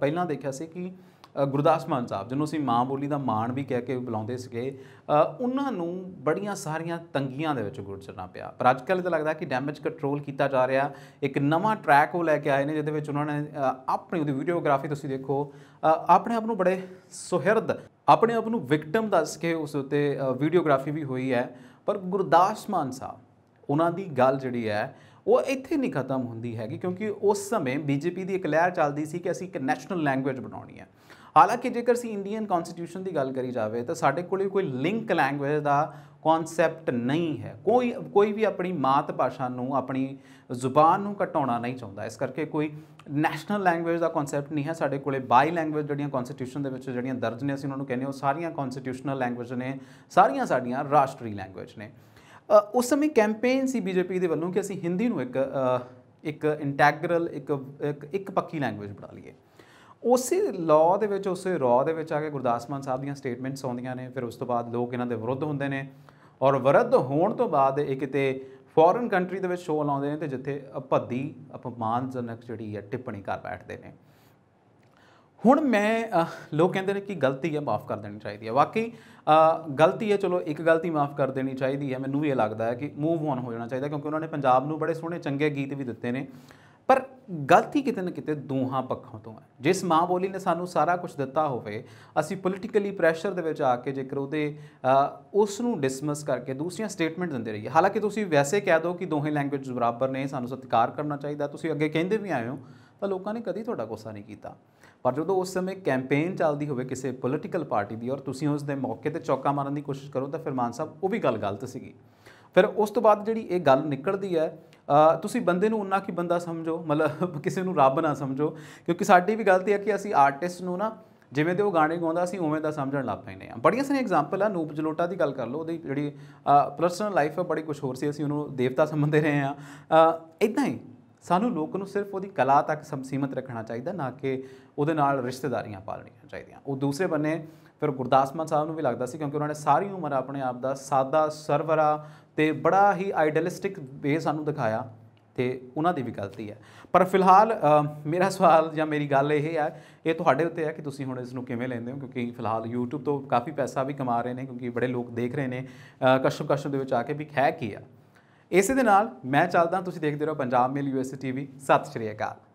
ਪਹਿਲਾਂ ਦੇਖਿਆ ਸੀ ਕਿ ਗੁਰਦਾਸ ਮਾਨ ਸਾਹਿਬ ਜਿਹਨੂੰ ਅਸੀਂ ਮਾਂ ਬੋਲੀ ਦਾ ਮਾਣ ਵੀ ਕਹਿ ਕੇ ਬੁਲਾਉਂਦੇ ਸੀਗੇ ਉਹਨਾਂ ਨੂੰ ਬੜੀਆਂ ਸਾਰੀਆਂ ਤੰਗੀਆਂ ਦੇ ਵਿੱਚ ਗੁਰਚਰਨਾ ਪਿਆ ਪਰ ਅੱਜ ਕੱਲ੍ਹ ਤਾਂ ਲੱਗਦਾ ਕਿ ਡੈਮੇਜ ਕੰਟਰੋਲ ਕੀਤਾ ਜਾ ਰਿਹਾ ਇੱਕ ਨਵਾਂ ਟਰੈਕ ਉਹ ਲੈ ਕੇ ਆਏ ਨੇ ਜਿਹਦੇ ਵਿੱਚ ਉਹਨਾਂ ਨੇ ਆਪਣੀ ਉਹਦੀ ਵੀਡੀਓਗ੍ਰਾਫੀ ਤੁਸੀਂ ਦੇਖੋ ਆਪਣੇ ਆਪ ਨੂੰ ਬੜੇ ਸੁਹਿਰਦ ਆਪਣੇ ਆਪ ਨੂੰ ਵਿਕਟਮ ਦੱਸ ਕੇ ਉਸ ਉੱਤੇ ਵੀਡੀਓਗ੍ਰਾਫੀ ਵੀ ਹੋਈ ਹੈ ਪਰ ਗੁਰਦਾਸ ਮਾਨ ਸਾਹਿਬ ਉਹਨਾਂ ਦੀ ਗੱਲ ਜਿਹੜੀ ਹੈ ਉਹ ਇੱਥੇ ਨਹੀਂ ਖਤਮ ਹੁੰਦੀ ਹੈਗੀ ਕਿਉਂਕਿ ਉਸ ਸਮੇਂ ਬੀਜੇਪੀ ਦੀ ਇੱਕ ਲਹਿਰ ਚੱਲਦੀ ਸੀ ਕਿ ਅਸੀਂ ਇੱਕ ਨੈਸ਼ਨਲ ਲੈਂਗੁਏਜ ਬਣਾਉਣੀ ਹੈ ਹਾਲਾਂਕਿ ਜੇਕਰ ਅਸੀਂ ਇੰਡੀਅਨ ਕਨਸਟੀਟਿਊਸ਼ਨ ਦੀ ਗੱਲ ਕਰੀ ਜਾਵੇ ਤਾਂ ਸਾਡੇ ਕੋਲ ਕੋਈ ਲਿੰਕ ਲੈਂਗੁਏਜ ਦਾ ਕਨਸੈਪਟ ਨਹੀਂ ਹੈ ਕੋਈ ਕੋਈ ਵੀ ਆਪਣੀ ਮਾਤ ਭਾਸ਼ਾ ਨੂੰ ਆਪਣੀ ਜ਼ੁਬਾਨ ਨੂੰ ਘਟਾਉਣਾ ਨਹੀਂ ਚਾਹੁੰਦਾ ਇਸ ਕਰਕੇ ਕੋਈ ਨੈਸ਼ਨਲ ਲੈਂਗੁਏਜ ਦਾ ਕਨਸੈਪਟ ਨਹੀਂ ਹੈ ਸਾਡੇ ਕੋਲੇ ਬਾਈ ਲੈਂਗੁਏਜ ਜਿਹੜੀਆਂ ਕਨਸਟੀਟਿਊਸ਼ਨ ਦੇ ਵਿੱਚ ਜਿਹੜੀਆਂ ਦਰਜ ਨੇ ਅਸੀਂ ਉਹਨਾਂ ਨੂੰ ਕਹਿੰਦੇ ਹਾਂ ਸਾਰੀਆਂ ਕਨਸਟੀਟਿਊਸ਼ਨਲ ਲੈਂਗੁਏਜ ਨੇ ਸਾਰੀਆਂ ਸਾਡੀਆਂ ਰਾਸ਼ਟਰੀ ਲੈਂਗੁਏਜ ਨੇ ਉਸ ਸਮੇਂ ਕੈਂਪੇਨ ਸੀ ਬੀਜੇਪੀ ਦੇ ਵੱਲੋਂ ਕਿ ਅਸੀਂ ਹਿੰਦੀ ਨੂੰ ਇੱਕ ਇੱਕ ਇੰਟੈਗਰਲ ਇੱਕ ਇੱਕ ਪੱਕੀ ਲੈਂਗੁਏਜ ਬਣਾ ਲਈਏ ਉਸੇ ਲਾਅ ਦੇ ਵਿੱਚ ਉਸੇ ਰੌ ਦੇ ਵਿੱਚ ਆ ਕੇ ਗੁਰਦਾਸ ਮਾਨ ਸਾਹਿਬ ਦੀਆਂ ਸਟੇਟਮੈਂਟਸ ਆਉਂਦੀਆਂ ਨੇ ਫਿਰ ਉਸ ਤੋਂ ਬਾਅਦ ਲੋਕ ਇਹਨਾਂ ਦੇ ਵਿਰੁੱਧ ਹੁੰਦੇ ਨੇ ਔਰ ਵਿਰੁੱਧ ਹੋਣ ਤੋਂ ਬਾਅਦ ਇਹ ਕਿਤੇ ਫੋਰਨ ਕੰਟਰੀ ਦੇ ਵਿੱਚ ਸ਼ੋਅ ਲਾਉਂਦੇ ਨੇ ਤੇ ਜਿੱਥੇ ਭੱਦੀ ਅਪਮਾਨਜਨਕ ਜਿਹੜੀ ਹੈ ਟਿੱਪਣੀ ਕਰ ਬੈਠਦੇ ਨੇ ਹੁਣ ਮੈਂ ਲੋਕ ਕਹਿੰਦੇ ਨੇ ਕਿ ਗਲਤੀ ਹੈ ਮਾਫ ਕਰ ਦੇਣੀ ਚਾਹੀਦੀ ਹੈ ਵਾਕਈ ਗਲਤੀ ਹੈ ਚਲੋ ਇੱਕ ਗਲਤੀ ਮਾਫ ਕਰ ਦੇਣੀ ਚਾਹੀਦੀ ਹੈ ਮੈਨੂੰ ਵੀ ਇਹ ਲੱਗਦਾ ਹੈ ਕਿ ਮੂਵ ਔਨ ਹੋ ਜਾਣਾ ਚਾਹੀਦਾ ਕਿਉਂਕਿ ਉਹਨਾਂ ਨੇ ਪੰਜਾਬ ਨੂੰ ਬੜੇ ਸੋਹਣੇ ਚੰਗੇ ਗੀਤ ਵੀ ਦਿੱਤੇ ਨੇ ਪਰ ਗਲਤੀ ਕਿਤੇ ਨਾ ਕਿਤੇ ਦੋਹਾਂ ਪੱਖਾਂ ਤੋਂ ਹੈ ਜਿਸ ਮਾਂ ਬੋਲੀ ਨੇ ਸਾਨੂੰ ਸਾਰਾ ਕੁਝ ਦਿੱਤਾ ਹੋਵੇ ਅਸੀਂ ਪੋਲਿਟਿਕਲੀ ਪ੍ਰੈਸ਼ਰ ਦੇ ਵਿੱਚ ਆ ਕੇ ਜੇਕਰ ਉਹਦੇ ਉਸ ਨੂੰ ਡਿਸਮਿਸ ਕਰਕੇ ਦੂਸਰੀਆਂ ਸਟੇਟਮੈਂਟ ਦਿੰਦੇ ਰਹੀਏ ਹਾਲਾਂਕਿ ਤੁਸੀਂ ਵੈਸੇ ਕਹਿ ਦਿਓ ਕਿ ਦੋਹੇ ਲੈਂਗੁਏਜ ਬਰਾਬਰ ਨੇ ਸਾਨੂੰ ਸਤਿਕਾਰ ਕਰਨਾ ਚਾਹੀਦਾ ਤੁਸੀਂ ਅੱਗੇ ਕਹਿੰਦੇ ਵੀ ਆਏ ਹੋ ਤਾਂ ਲੋਕਾਂ ਨੇ ਕਦੀ ਤੁਹਾਡਾ ਗੁੱਸਾ ਨਹੀਂ ਕੀਤਾ ਪਰ ਜਦੋਂ ਉਸ ਸਮੇਂ ਕੈਂਪੇਨ ਚੱਲਦੀ ਹੋਵੇ ਕਿਸੇ ਪੋਲੀਟੀਕਲ ਪਾਰਟੀ ਦੀ ਔਰ ਤੁਸੀਂ ਉਸ ਦੇ ਮੌਕੇ ਤੇ ਚੌਕਾ ਮਾਰਨ ਦੀ ਕੋਸ਼ਿਸ਼ ਕਰੋ ਤਾਂ ਫਰਮਾਨ ਸਾਹਿਬ ਉਹ ਵੀ ਗੱਲ ਗਲਤ ਸੀਗੀ ਫਿਰ ਉਸ ਤੋਂ ਬਾਅਦ ਜਿਹੜੀ ਇਹ ਗੱਲ ਨਿਕਲਦੀ ਹੈ ਤੁਸੀਂ ਬੰਦੇ ਨੂੰ ਉਨਾ ਕੀ ਬੰਦਾ ਸਮਝੋ ਮਤਲਬ ਕਿਸੇ ਨੂੰ ਰੱਬ ਨਾ ਸਮਝੋ ਕਿਉਂਕਿ ਸਾਡੀ ਵੀ ਗਲਤੀ ਹੈ ਕਿ ਅਸੀਂ ਆਰਟਿਸਟ ਨੂੰ ਨਾ ਜਿਵੇਂ ਤੇ ਉਹ ਗਾਣੇ ਗਾਉਂਦਾ ਸੀ ਉਵੇਂ ਦਾ ਸਮਝਣ ਲੱਗ ਪੈਨੇ ਆ ਬੜੀਆਂ ਸਾਰੀਆਂ ਐਗਜ਼ਾਮਪਲ ਆ ਨੂਪ ਜਲੋਟਾ ਦੀ ਗੱਲ ਕਰ ਲਓ ਉਹਦੀ ਜਿਹੜੀ ਪਰਸਨਲ ਲਾਈਫ ਹੈ ਬੜੀ ਕੁਝ ਹੋਰ ਸੀ ਅਸੀਂ ਉਹਨੂੰ ਦੇਵਤਾ ਸਮਝਦੇ ਰਹੇ ਆ ਇਦਾਂ ਹੀ ਸਾਨੂੰ ਲੋਕ ਨੂੰ ਸਿਰਫ ਉਹਦੀ ਕਲਾ ਤੱਕ ਸੀਮਤ ਰੱਖਣਾ ਚਾਹੀਦਾ ਨਾ ਕਿ ਉਹਦੇ ਨਾਲ ਰਿਸ਼ਤੇਦਾਰੀਆਂ ਪਾਲਣੀਆਂ ਚਾਹੀਦੀਆਂ ਉਹ ਦੂਸਰੇ ਬੰਨੇ ਫਿਰ ਗੁਰਦਾਸ ਮਾਨ ਸਾਹਿਬ ਨੂੰ ਵੀ ਲੱਗਦਾ ਸੀ ਕਿਉਂਕਿ ਉਹਨਾਂ ਨੇ ਸਾਰੀ ਉਮਰ ਆਪਣੇ ਆਪ ਦਾ ਸਾਦਾ ਸਰਵਰਾ ਤੇ ਬੜਾ ਹੀ ਆਈਡੀਅਲਿਸਟਿਕ ਵੇ ਸਾਨੂੰ ਦਿਖਾਇਆ ਤੇ ਉਹਨਾਂ ਦੀ ਵੀ ਗਲਤੀ ਹੈ ਪਰ ਫਿਲਹਾਲ ਮੇਰਾ ਸਵਾਲ ਜਾਂ ਮੇਰੀ ਗੱਲ ਇਹ ਹੈ ਇਹ ਤੁਹਾਡੇ ਉੱਤੇ ਹੈ ਕਿ ਤੁਸੀਂ ਹੁਣ ਇਸ ਨੂੰ ਕਿਵੇਂ ਲੈਂਦੇ ਹੋ ਕਿਉਂਕਿ ਫਿਲਹਾਲ YouTube ਤੋਂ ਕਾਫੀ ਪੈਸਾ ਵੀ ਕਮਾ ਰਹੇ ਨੇ ਕਿਉਂਕਿ ਬੜੇ ਲੋਕ ਦੇਖ ਰਹੇ ਨੇ ਕਸ਼ਮ ਕਸ਼ਮ ਦੇ ਵਿੱਚ ਆ ਕੇ ਵੀ ਖੈ ਕੀ ਆ ਇਸੇ ਦੇ ਨਾਲ ਮੈਂ ਚੱਲਦਾ ਤੁਸੀਂ ਦੇਖਦੇ ਰਹੋ ਪੰਜਾਬ ਮੇਲ ਯੂਐਸਏ ਟੀਵੀ ਸਤਿ ਸ਼੍ਰੀ ਅਕਾਲ